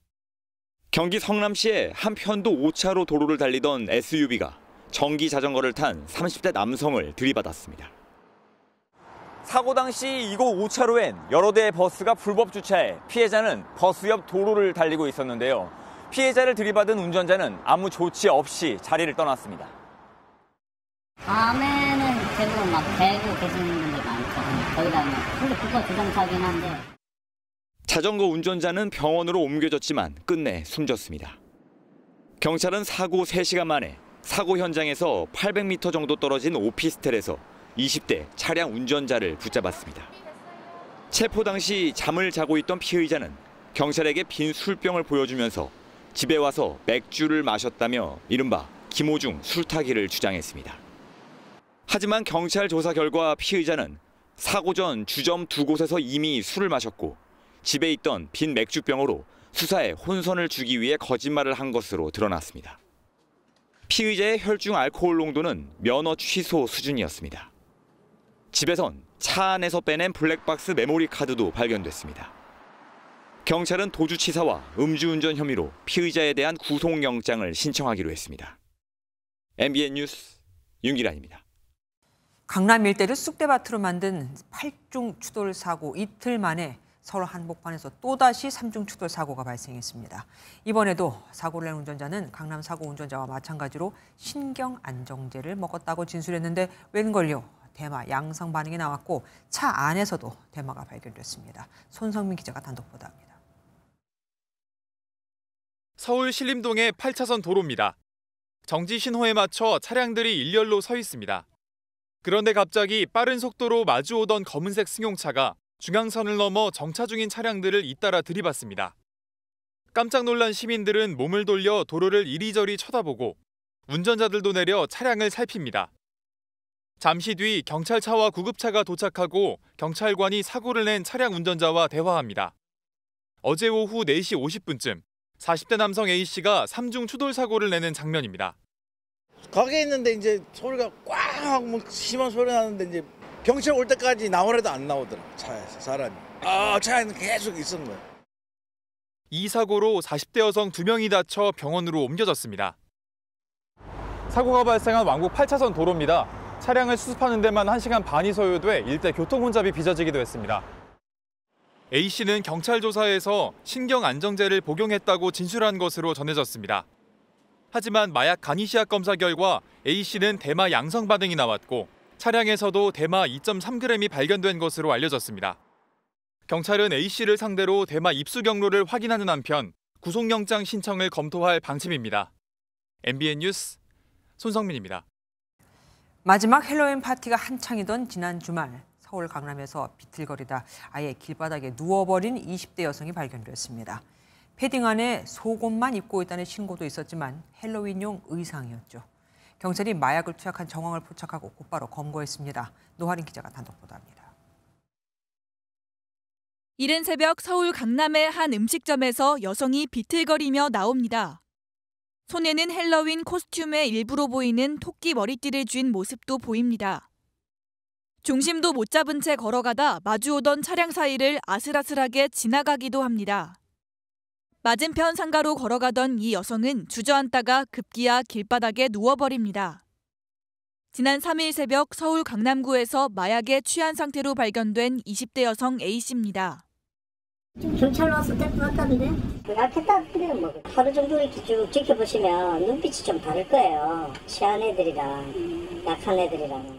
경기 성남시의 한편도 5차로 도로를 달리던 SUV가 전기 자전거를 탄 30대 남성을 들이받았습니다. 사고 당시 이곳 5차로엔 여러 대의 버스가 불법 주차해 피해자는 버스 옆 도로를 달리고 있었는데요. 피해자를 들이받은 운전자는 아무 조치 없이 자리를 떠났습니다. 밤에는 대부분 막 대고 계시는 분들 많고 거기다 뭐 근데 그거 부정차긴 한데 자전거 운전자는 병원으로 옮겨졌지만 끝내 숨졌습니다. 경찰은 사고 3시간 만에 사고 현장에서 800m 정도 떨어진 오피스텔에서 20대 차량 운전자를 붙잡았습니다. 체포 당시 잠을 자고 있던 피의자는 경찰에게 빈 술병을 보여주면서 집에 와서 맥주를 마셨다며 이른바 김호중 술타기를 주장했습니다. 하지만 경찰 조사 결과 피의자는 사고 전 주점 두 곳에서 이미 술을 마셨고 집에 있던 빈 맥주병으로 수사에 혼선을 주기 위해 거짓말을 한 것으로 드러났습니다. 피의자의 혈중 알코올 농도는 면허 취소 수준이었습니다. 집에선 차 안에서 빼낸 블랙박스 메모리 카드도 발견됐습니다. 경찰은 도주치사와 음주운전 혐의로 피의자에 대한 구속영장을 신청하기로 했습니다. MBN 뉴스 윤기란입니다. 강남 일대를 쑥대밭으로 만든 8중 추돌 사고 이틀 만에 서울 한복판에서 또다시 삼중 추돌 사고가 발생했습니다. 이번에도 사고를 낸 운전자는 강남 사고 운전자와 마찬가지로 신경 안정제를 먹었다고 진술했는데 웬걸요? 대마 양성 반응이 나왔고 차 안에서도 대마가 발견됐습니다. 손성민 기자가 단독 보도합니다. 서울 신림동의 8차선 도로입니다. 정지 신호에 맞춰 차량들이 일렬로 서 있습니다. 그런데 갑자기 빠른 속도로 마주오던 검은색 승용차가 중앙선을 넘어 정차 중인 차량들을 잇따라 들이받습니다. 깜짝 놀란 시민들은 몸을 돌려 도로를 이리저리 쳐다보고 운전자들도 내려 차량을 살핍니다. 잠시 뒤 경찰차와 구급차가 도착하고 경찰관이 사고를 낸 차량 운전자와 대화합니다. 어제 오후 4시 50분쯤 40대 남성 A씨가 3중 추돌 사고를 내는 장면입니다. 가게에 있는데 이제 소리가 꽝 하고 뭐 심한 소리 나는데 이제 경찰 올 때까지 나오래도 안 나오더라 차에서 사람이 아 차에는 계속 있었는 거야 이 사고로 40대 여성 두명이 다쳐 병원으로 옮겨졌습니다 사고가 발생한 왕복 8차선 도로입니다 차량을 수습하는 데만 1시간 반이 소요돼 일대 교통 혼잡이 빚어지기도 했습니다 A씨는 경찰 조사에서 신경안정제를 복용했다고 진술한 것으로 전해졌습니다. 하지만 마약 간이시약 검사 결과 A씨는 대마 양성 반응이 나왔고 차량에서도 대마 2.3g이 발견된 것으로 알려졌습니다. 경찰은 A씨를 상대로 대마 입수 경로를 확인하는 한편 구속영장 신청을 검토할 방침입니다. MBN 뉴스 손성민입니다. 마지막 헬로윈 파티가 한창이던 지난 주말 서울 강남에서 비틀거리다 아예 길바닥에 누워버린 20대 여성이 발견됐습니다. 패딩 안에 속옷만 입고 있다는 신고도 있었지만 헬로윈용 의상이었죠. 경찰이 마약을 투약한 정황을 포착하고 곧바로 검거했습니다. 노하린 기자가 단독 보도합니다. 이른 새벽 서울 강남의 한 음식점에서 여성이 비틀거리며 나옵니다. 손에는 헬러윈 코스튬에 일부러 보이는 토끼 머리띠를 쥔 모습도 보입니다. 중심도 못 잡은 채 걸어가다 마주오던 차량 사이를 아슬아슬하게 지나가기도 합니다. 맞은편 상가로 걸어가던 이 여성은 주저앉다가 급기야 길바닥에 누워버립니다. 지난 3일 새벽 서울 강남구에서 마약에 취한 상태로 발견된 20대 여성 A씨입니다. 경찰 와서 데리고 갔다는데? 약했다는 뭐 하루 정도 이렇게 쭉 지켜보시면 눈빛이 좀 다를 거예요. 취한 애들이랑 약한 애들이랑.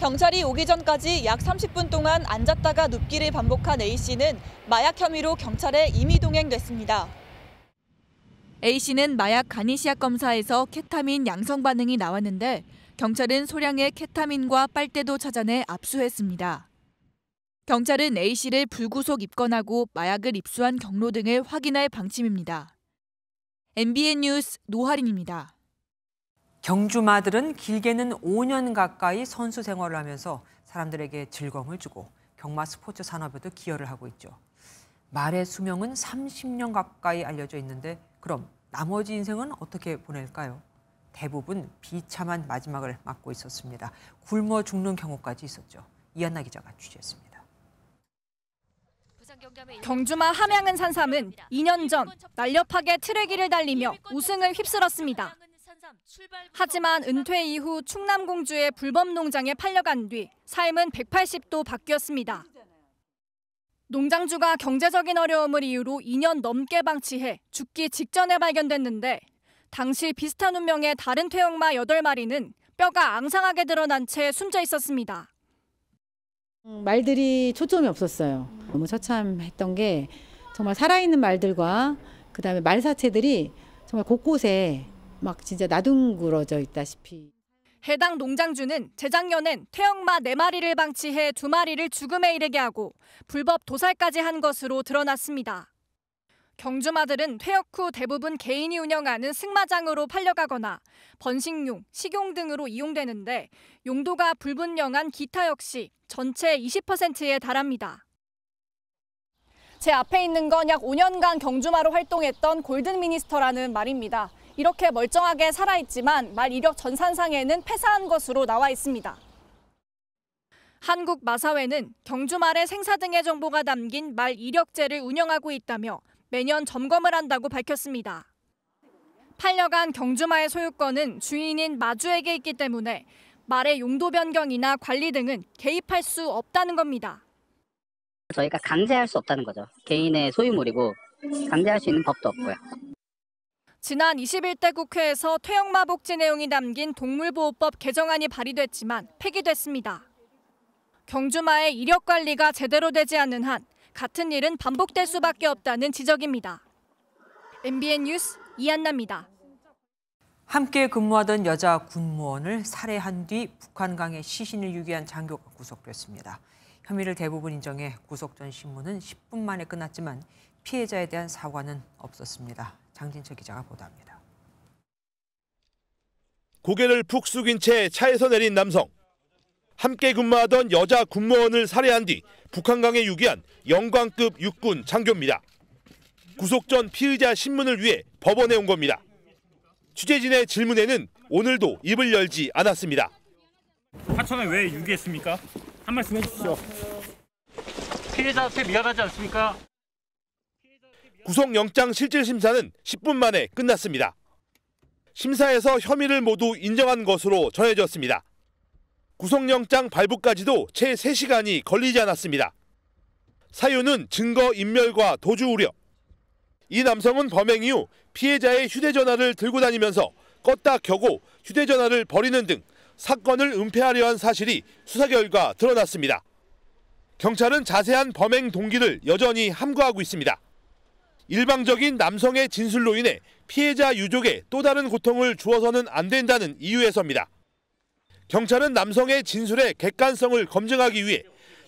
경찰이 오기 전까지 약 30분 동안 앉았다가 눕기를 반복한 A씨는 마약 혐의로 경찰에 임의 동행됐습니다. A씨는 마약 간이시약 검사에서 케타민 양성 반응이 나왔는데 경찰은 소량의 케타민과 빨대도 찾아내 압수했습니다. 경찰은 A씨를 불구속 입건하고 마약을 입수한 경로 등을 확인할 방침입니다. MBN 뉴스 노하린입니다. 경주마들은 길게는 5년 가까이 선수 생활을 하면서 사람들에게 즐거움을 주고 경마 스포츠 산업에도 기여를 하고 있죠. 말의 수명은 30년 가까이 알려져 있는데 그럼 나머지 인생은 어떻게 보낼까요? 대부분 비참한 마지막을 맞고 있었습니다. 굶어 죽는 경우까지 있었죠. 이한나 기자가 취재했습니다. 경주마 함양은 산삼은 2년 전 날렵하게 트레기를 달리며 우승을 휩쓸었습니다. 하지만 은퇴 이후 충남공주의 불법 농장에 팔려간 뒤 삶은 180도 바뀌었습니다. 농장주가 경제적인 어려움을 이유로 2년 넘게 방치해 죽기 직전에 발견됐는데 당시 비슷한 운명의 다른 퇴역마 8마리는 뼈가 앙상하게 드러난 채 숨져 있었습니다. 음, 말들이 초점이 없었어요. 너무 처참했던 게 정말 살아있는 말들과 그다음에 말사체들이 정말 곳곳에 막 진짜 나둥그러져 있다시피. 해당 농장주는 재작년엔 퇴역마 4마리를 방치해 2마리를 죽음에 이르게 하고 불법 도살까지 한 것으로 드러났습니다. 경주마들은 퇴역 후 대부분 개인이 운영하는 승마장으로 팔려가거나 번식용, 식용 등으로 이용되는데 용도가 불분명한 기타 역시 전체 20%에 달합니다. 제 앞에 있는 건 약 5년간 경주마로 활동했던 골든 미니스터라는 말입니다. 이렇게 멀쩡하게 살아있지만 말 이력 전산상에는 폐사한 것으로 나와 있습니다. 한국마사회는 경주말의 생사 등의 정보가 담긴 말 이력제를 운영하고 있다며 매년 점검을 한다고 밝혔습니다. 8년간 경주마의 소유권은 주인인 마주에게 있기 때문에 말의 용도 변경이나 관리 등은 개입할 수 없다는 겁니다. 저희가 강제할 수 없다는 거죠. 개인의 소유물이고 강제할 수 있는 법도 없고요. 지난 21대 국회에서 퇴역마 복지 내용이 담긴 동물보호법 개정안이 발의됐지만 폐기됐습니다. 경주마의 이력 관리가 제대로 되지 않는 한 같은 일은 반복될 수밖에 없다는 지적입니다. MBN 뉴스 이한나입니다. 함께 근무하던 여자 군무원을 살해한 뒤 북한강에 시신을 유기한 장교가 구속됐습니다. 혐의를 대부분 인정해 구속 전 신문은 10분 만에 끝났지만 피해자에 대한 사과는 없었습니다. 장진철 기자가 보도합니다. 고개를 푹 숙인 채 차에서 내린 남성. 함께 근무하던 여자 군무원을 살해한 뒤 북한강에 유기한 영광급 육군 장교입니다. 구속 전 피의자 신문을 위해 법원에 온 겁니다. 취재진의 질문에는 오늘도 입을 열지 않았습니다. 하천을 왜 유기했습니까? 한 말씀 해주시죠. 피해자한테 미안하지 않습니까? 구속영장 실질심사는 10분 만에 끝났습니다. 심사에서 혐의를 모두 인정한 것으로 전해졌습니다. 구속영장 발부까지도 채 3시간이 걸리지 않았습니다. 사유는 증거 인멸과 도주 우려. 이 남성은 범행 이후 피해자의 휴대전화를 들고 다니면서 껐다 켜고 휴대전화를 버리는 등 사건을 은폐하려 한 사실이 수사 결과 드러났습니다. 경찰은 자세한 범행 동기를 여전히 함구하고 있습니다. 일방적인 남성의 진술로 인해 피해자 유족에 또 다른 고통을 주어서는 안 된다는 이유에서입니다. 경찰은 남성의 진술의 객관성을 검증하기 위해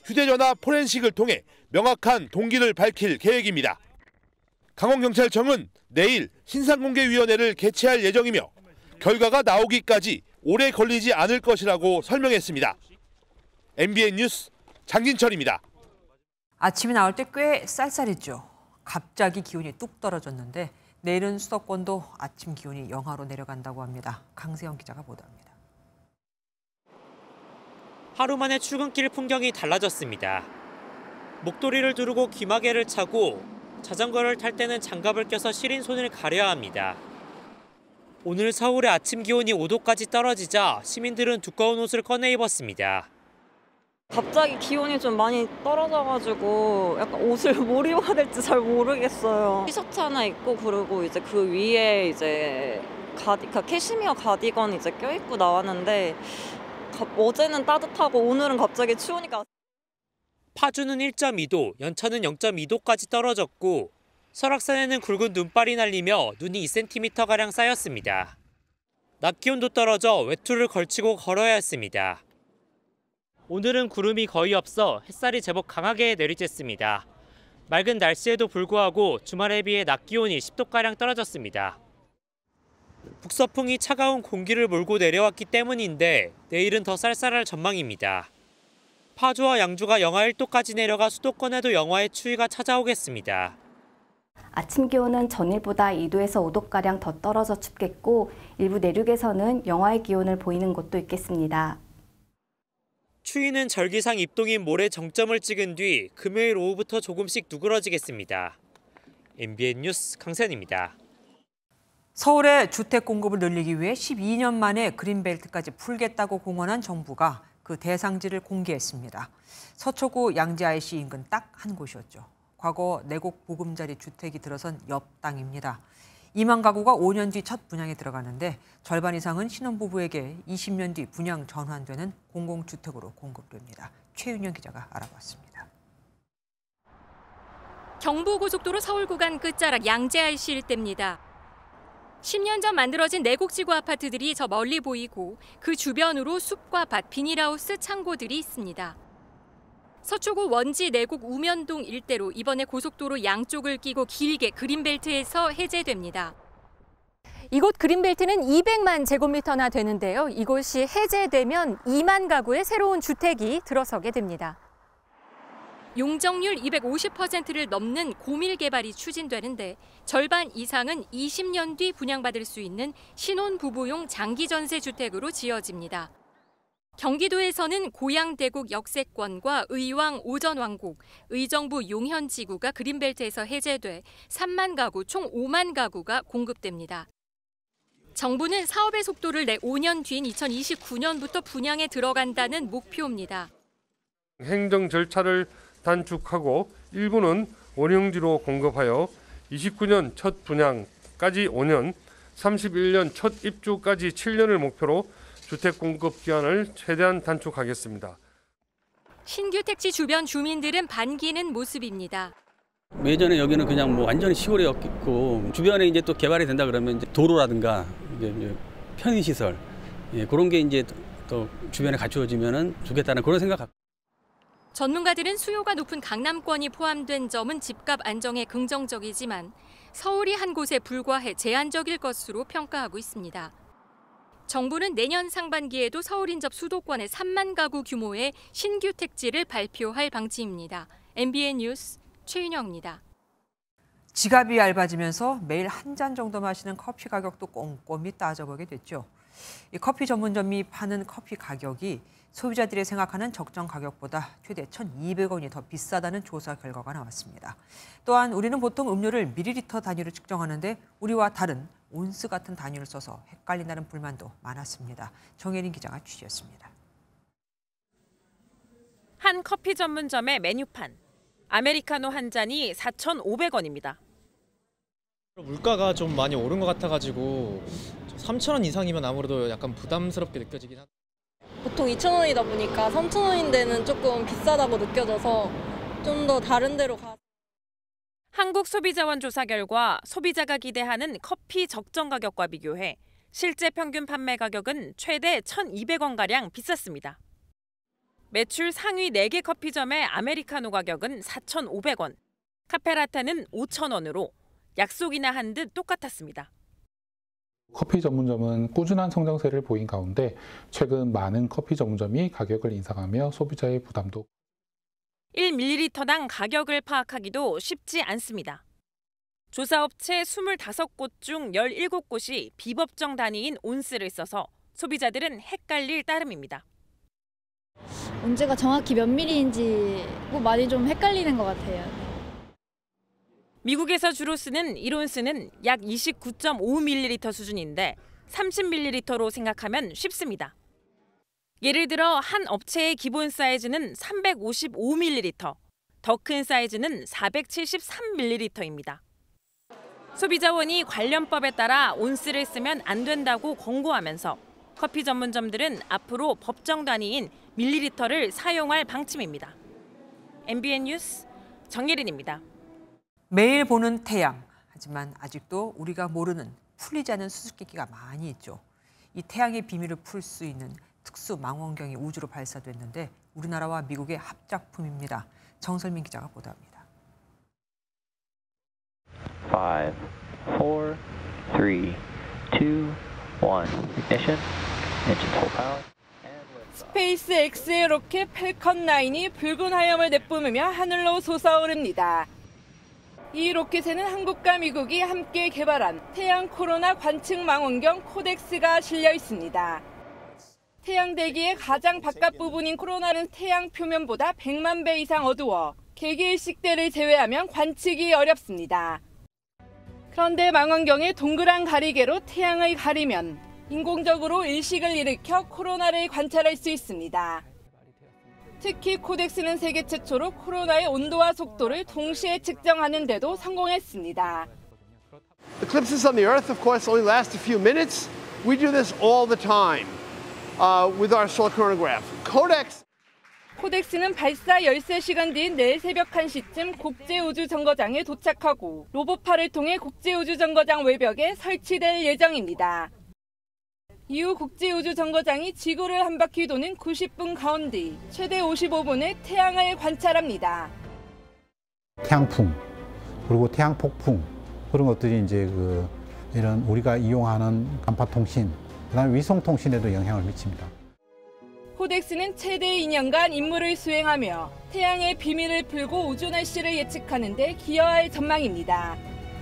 휴대전화 포렌식을 통해 명확한 동기를 밝힐 계획입니다. 강원경찰청은 내일 신상공개위원회를 개최할 예정이며 결과가 나오기까지 오래 걸리지 않을 것이라고 설명했습니다. MBN 뉴스 장진철입니다. 아침에 나올 때 꽤 쌀쌀했죠. 갑자기 기온이 뚝 떨어졌는데 내일은 수도권도 아침 기온이 영하로 내려간다고 합니다. 강세영 기자가 보도합니다. 하루 만에 출근길 풍경이 달라졌습니다. 목도리를 두르고 귀마개를 차고 자전거를 탈 때는 장갑을 껴서 시린 손을 가려야 합니다. 오늘 서울의 아침 기온이 5도까지 떨어지자 시민들은 두꺼운 옷을 꺼내 입었습니다. 갑자기 기온이 좀 많이 떨어져가지고 약간 옷을 뭘 입어야 될지 잘 모르겠어요. 티셔츠 하나 입고 그리고 이제 그 위에 이제 가디, 그 캐시미어 가디건 이제 껴입고 나왔는데 어제는 따뜻하고 오늘은 갑자기 추우니까 파주는 1.2도, 연천은 0.2도까지 떨어졌고 설악산에는 굵은 눈발이 날리며 눈이 2cm가량 쌓였습니다. 낮 기온도 떨어져 외투를 걸치고 걸어야 했습니다. 오늘은 구름이 거의 없어 햇살이 제법 강하게 내리쬐습니다. 맑은 날씨에도 불구하고 주말에 비해 낮 기온이 10도가량 떨어졌습니다. 북서풍이 차가운 공기를 몰고 내려왔기 때문인데 내일은 더 쌀쌀할 전망입니다. 파주와 양주가 영하 1도까지 내려가 수도권에도 영하의 추위가 찾아오겠습니다. 아침 기온은 전일보다 2도에서 5도가량 더 떨어져 춥겠고 일부 내륙에서는 영하의 기온을 보이는 곳도 있겠습니다. 추위는 절기상 입동인 모레 정점을 찍은 뒤 금요일 오후부터 조금씩 누그러지겠습니다. MBN 뉴스 강산입니다. 서울의 주택 공급을 늘리기 위해 12년 만에 그린벨트까지 풀겠다고 공언한 정부가 그 대상지를 공개했습니다. 서초구 양지 IC 인근 딱 한 곳이었죠. 과거 내곡 보금자리 주택이 들어선 옆 땅입니다. 2만 가구가 5년 뒤 첫 분양에 들어가는데 절반 이상은 신혼부부에게 20년 뒤 분양 전환되는 공공주택으로 공급됩니다. 최윤영 기자가 알아봤습니다. 경부고속도로 서울 구간 끝자락 양재 i c 일대입니다. 10년 전 만들어진 내곡지구 아파트들이 저 멀리 보이고 그 주변으로 숲과 밭, 비닐하우스, 창고들이 있습니다. 서초구 원지 내곡 우면동 일대로 이번에 고속도로 양쪽을 끼고 길게 그린벨트에서 해제됩니다. 이곳 그린벨트는 200만 제곱미터나 되는데요. 이곳이 해제되면 2만 가구의 새로운 주택이 들어서게 됩니다. 용적률 250%를 넘는 고밀 개발이 추진되는데 절반 이상은 20년 뒤 분양받을 수 있는 신혼 부부용 장기 전세 주택으로 지어집니다. 경기도에서는 고양대국 역세권과 의왕 오전왕국 의정부 용현지구가 그린벨트에서 해제돼 3만 가구 총 5만 가구가 공급됩니다. 정부는 사업의 속도를 내 5년 뒤인 2029년부터 분양에 들어간다는 목표입니다. 행정 절차를 단축하고 일부는 원용지로 공급하여 29년 첫 분양까지 5년, 31년 첫 입주까지 7년을 목표로 주택 공급 기한을 최대한 단축하겠습니다. 신규 택지 주변 주민들은 반기는 모습입니다. 예전에 여기는 그냥 뭐 완전히 시골이었고 주변에 이제 또 개발이 된다 그러면 이제 도로라든가 이제 편의 시설 예, 그런 게 이제 또 주변에 갖추어지면은 좋겠다는 그런 생각. 전문가들은 수요가 높은 강남권이 포함된 점은 집값 안정에 긍정적이지만 서울이 한 곳에 불과해 제한적일 것으로 평가하고 있습니다. 정부는 내년 상반기에도 서울 인접 수도권의 3만 가구 규모의 신규 택지를 발표할 방침입니다. MBN 뉴스 최인영입니다. 지갑이 얇아지면서 매일 한 잔 정도 마시는 커피 가격도 꼼꼼히 따져보게 됐죠. 커피 전문점이 파는 커피 가격이 소비자들이 생각하는 적정 가격보다 최대 1,200원이 더 비싸다는 조사 결과가 나왔습니다. 또한 우리는 보통 음료를 밀리리터 단위로 측정하는데 우리와 다른 온스 같은 단위를 써서 헷갈린다는 불만도 많았습니다. 정혜린 기자가 취재했습니다. 한 커피 전문점의 메뉴판. 아메리카노 한 잔이 4,500원입니다. 물가가 좀 많이 오른 것 같아가지고 3,000원 이상이면 아무래도 약간 부담스럽게 느껴지긴 합니다. 보통 2,000원이다 보니까 3,000원인데는 조금 비싸다고 느껴져서 좀 더 다른 데로 가. 한국소비자원조사 결과 소비자가 기대하는 커피 적정 가격과 비교해 실제 평균 판매 가격은 최대 1,200원가량 비쌌습니다. 매출 상위 4개 커피점의 아메리카노 가격은 4,500원, 카페라테는 5,000원으로 약속이나 한 듯 똑같았습니다. 커피 전문점은 꾸준한 성장세를 보인 가운데 최근 많은 커피 전문점이 가격을 인상하며 소비자의 부담도 1ml당 가격을 파악하기도 쉽지 않습니다. 조사업체 25곳 중 17곳이 비법정 단위인 온스를 써서 소비자들은 헷갈릴 따름입니다. 온제가 정확히 몇 밀리인지 많이 좀 헷갈리는 것 같아요. 미국에서 주로 쓰는 이론스는 약 29.5ml 수준인데 30ml로 생각하면 쉽습니다. 예를 들어 한 업체의 기본 사이즈는 355ml, 더 큰 사이즈는 473ml입니다. 소비자원이 관련법에 따라 온스를 쓰면 안 된다고 권고하면서 커피 전문점들은 앞으로 법정 단위인 밀리리터를 사용할 방침입니다. MBN 뉴스 정예린입니다. 매일 보는 태양. 하지만 아직도 우리가 모르는 풀리지 않은 수수께끼가 많이 있죠. 이 태양의 비밀을 풀 수 있는 특수 망원경이 우주로 발사됐는데 우리나라와 미국의 합작품입니다. 정설민 기자가 보도합니다. 5, 4, 3, 2, 1, ignition, engine full power. 스페이스 X의 로켓 펠컨 9이 붉은 화염을 내뿜으며 하늘로 솟아오릅니다. 이 로켓에는 한국과 미국이 함께 개발한 태양 코로나 관측 망원경 코덱스가 실려 있습니다. 태양 대기의 가장 바깥 부분인 코로나는 태양 표면보다 100만 배 이상 어두워 개개의식대를 제외하면 관측이 어렵습니다. 그런데 망원경의 동그란 가리개로 태양을 가리면 인공적으로 일식을 일으켜 코로나를 관찰할 수 있습니다. 특히 코덱스는 세계 최초로 코로나의 온도와 속도를 동시에 측정하는 데도 성공했습니다. Eclipses on the Earth, of course, only last a few minutes. We do this all the time uh, with our solar chronograph. Codex. 코덱스는 발사 13시간 뒤인 내일 새벽 1시쯤 국제우주정거장에 도착하고 로봇파를 통해 국제우주정거장 외벽에 설치될 예정입니다. 이후 국제우주정거장이 지구를 한 바퀴 도는 90분 가운데 최대 5 5분을 태양을 관찰합니다. 태양풍 그리고 태양 폭풍 그런 것들이 이제 그 이런 우리가 이용하는 간파 통신 그다음 위성 통신에도 영향을 미칩니다. 코덱스는 최대 2년간 임무를 수행하며 태양의 비밀을 풀고 우주 날씨를 예측하는 데 기여할 전망입니다.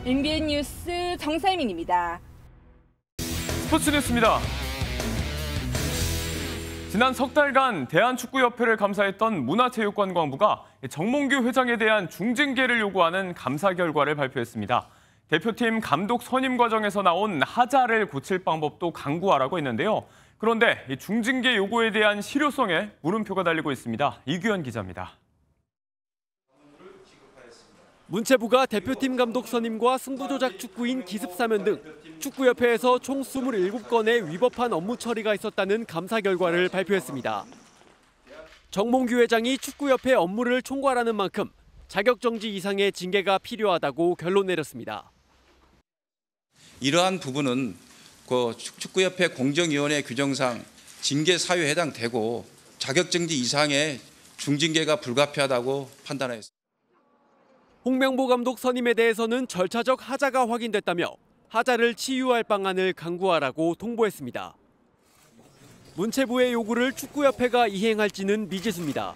MBN 뉴스 정세민입니다. 스포츠뉴스입니다. 지난 석 달간 대한축구협회를 감사했던 문화체육관광부가 정몽규 회장에 대한 중징계를 요구하는 감사 결과를 발표했습니다. 대표팀 감독 선임 과정에서 나온 하자를 고칠 방법도 강구하라고 했는데요. 그런데 중징계 요구에 대한 실효성에 물음표가 달리고 있습니다. 이규현 기자입니다. 문체부가 대표팀 감독 선임과 승부조작 축구인 기습사면 등 축구협회에서 총 27건의 위법한 업무 처리가 있었다는 감사 결과를 발표했습니다. 정몽규 회장이 축구협회 업무를 총괄하는 만큼 자격정지 이상의 징계가 필요하다고 결론 내렸습니다. 이러한 부분은 그 축구협회 공정위원회 규정상 징계 사유에 해당되고 자격정지 이상의 중징계가 불가피하다고 판단하였습니다. 홍명보 감독 선임에 대해서는 절차적 하자가 확인됐다며 하자를 치유할 방안을 강구하라고 통보했습니다. 문체부의 요구를 축구협회가 이행할지는 미지수입니다.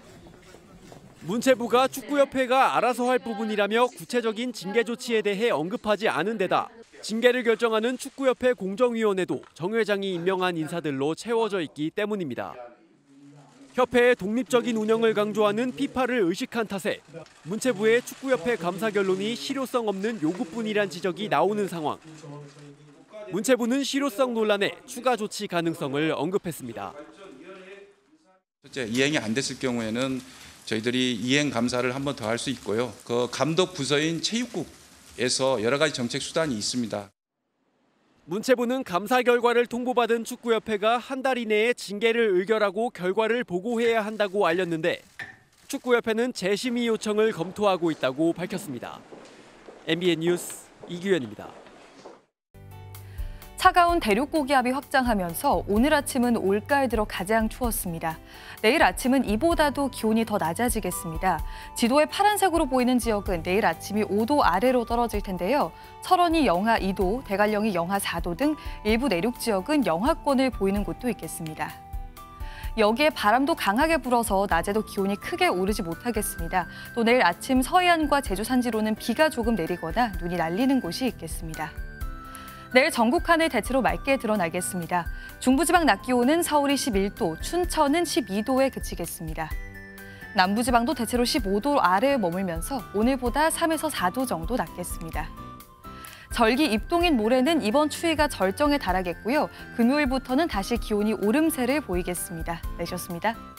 문체부가 축구협회가 알아서 할 부분이라며 구체적인 징계 조치에 대해 언급하지 않은 데다 징계를 결정하는 축구협회 공정위원회도 정 회장이 임명한 인사들로 채워져 있기 때문입니다. 협회의 독립적인 운영을 강조하는 피파를 의식한 탓에 문체부의 축구협회 감사 결론이 실효성 없는 요구뿐이란 지적이 나오는 상황. 문체부는 실효성 논란에 추가 조치 가능성을 언급했습니다. 첫째, 이행이 안 됐을 경우에는 저희들이 이행 감사를 한 번 더 할 수 있고요. 그 감독 부서인 체육국에서 여러 가지 정책 수단이 있습니다. 문체부는 감사 결과를 통보받은 축구협회가 한 달 이내에 징계를 의결하고 결과를 보고해야 한다고 알렸는데 축구협회는 재심의 요청을 검토하고 있다고 밝혔습니다. MBN 뉴스 이규현입니다. 차가운 대륙 고기압이 확장하면서 오늘 아침은 올가을 들어 가장 추웠습니다. 내일 아침은 이보다도 기온이 더 낮아지겠습니다. 지도에 파란색으로 보이는 지역은 내일 아침이 5도 아래로 떨어질 텐데요. 철원이 영하 2도, 대관령이 영하 4도 등 일부 내륙 지역은 영하권을 보이는 곳도 있겠습니다. 여기에 바람도 강하게 불어서 낮에도 기온이 크게 오르지 못하겠습니다. 또 내일 아침 서해안과 제주 산지로는 비가 조금 내리거나 눈이 날리는 곳이 있겠습니다. 내일 전국 하늘 대체로 맑게 드러나겠습니다. 중부지방 낮 기온은 서울이 11도, 춘천은 12도에 그치겠습니다. 남부지방도 대체로 15도 아래에 머물면서 오늘보다 3에서 4도 정도 낮겠습니다. 절기 입동인 모레는 이번 추위가 절정에 달하겠고요. 금요일부터는 다시 기온이 오름세를 보이겠습니다. 내셨습니다.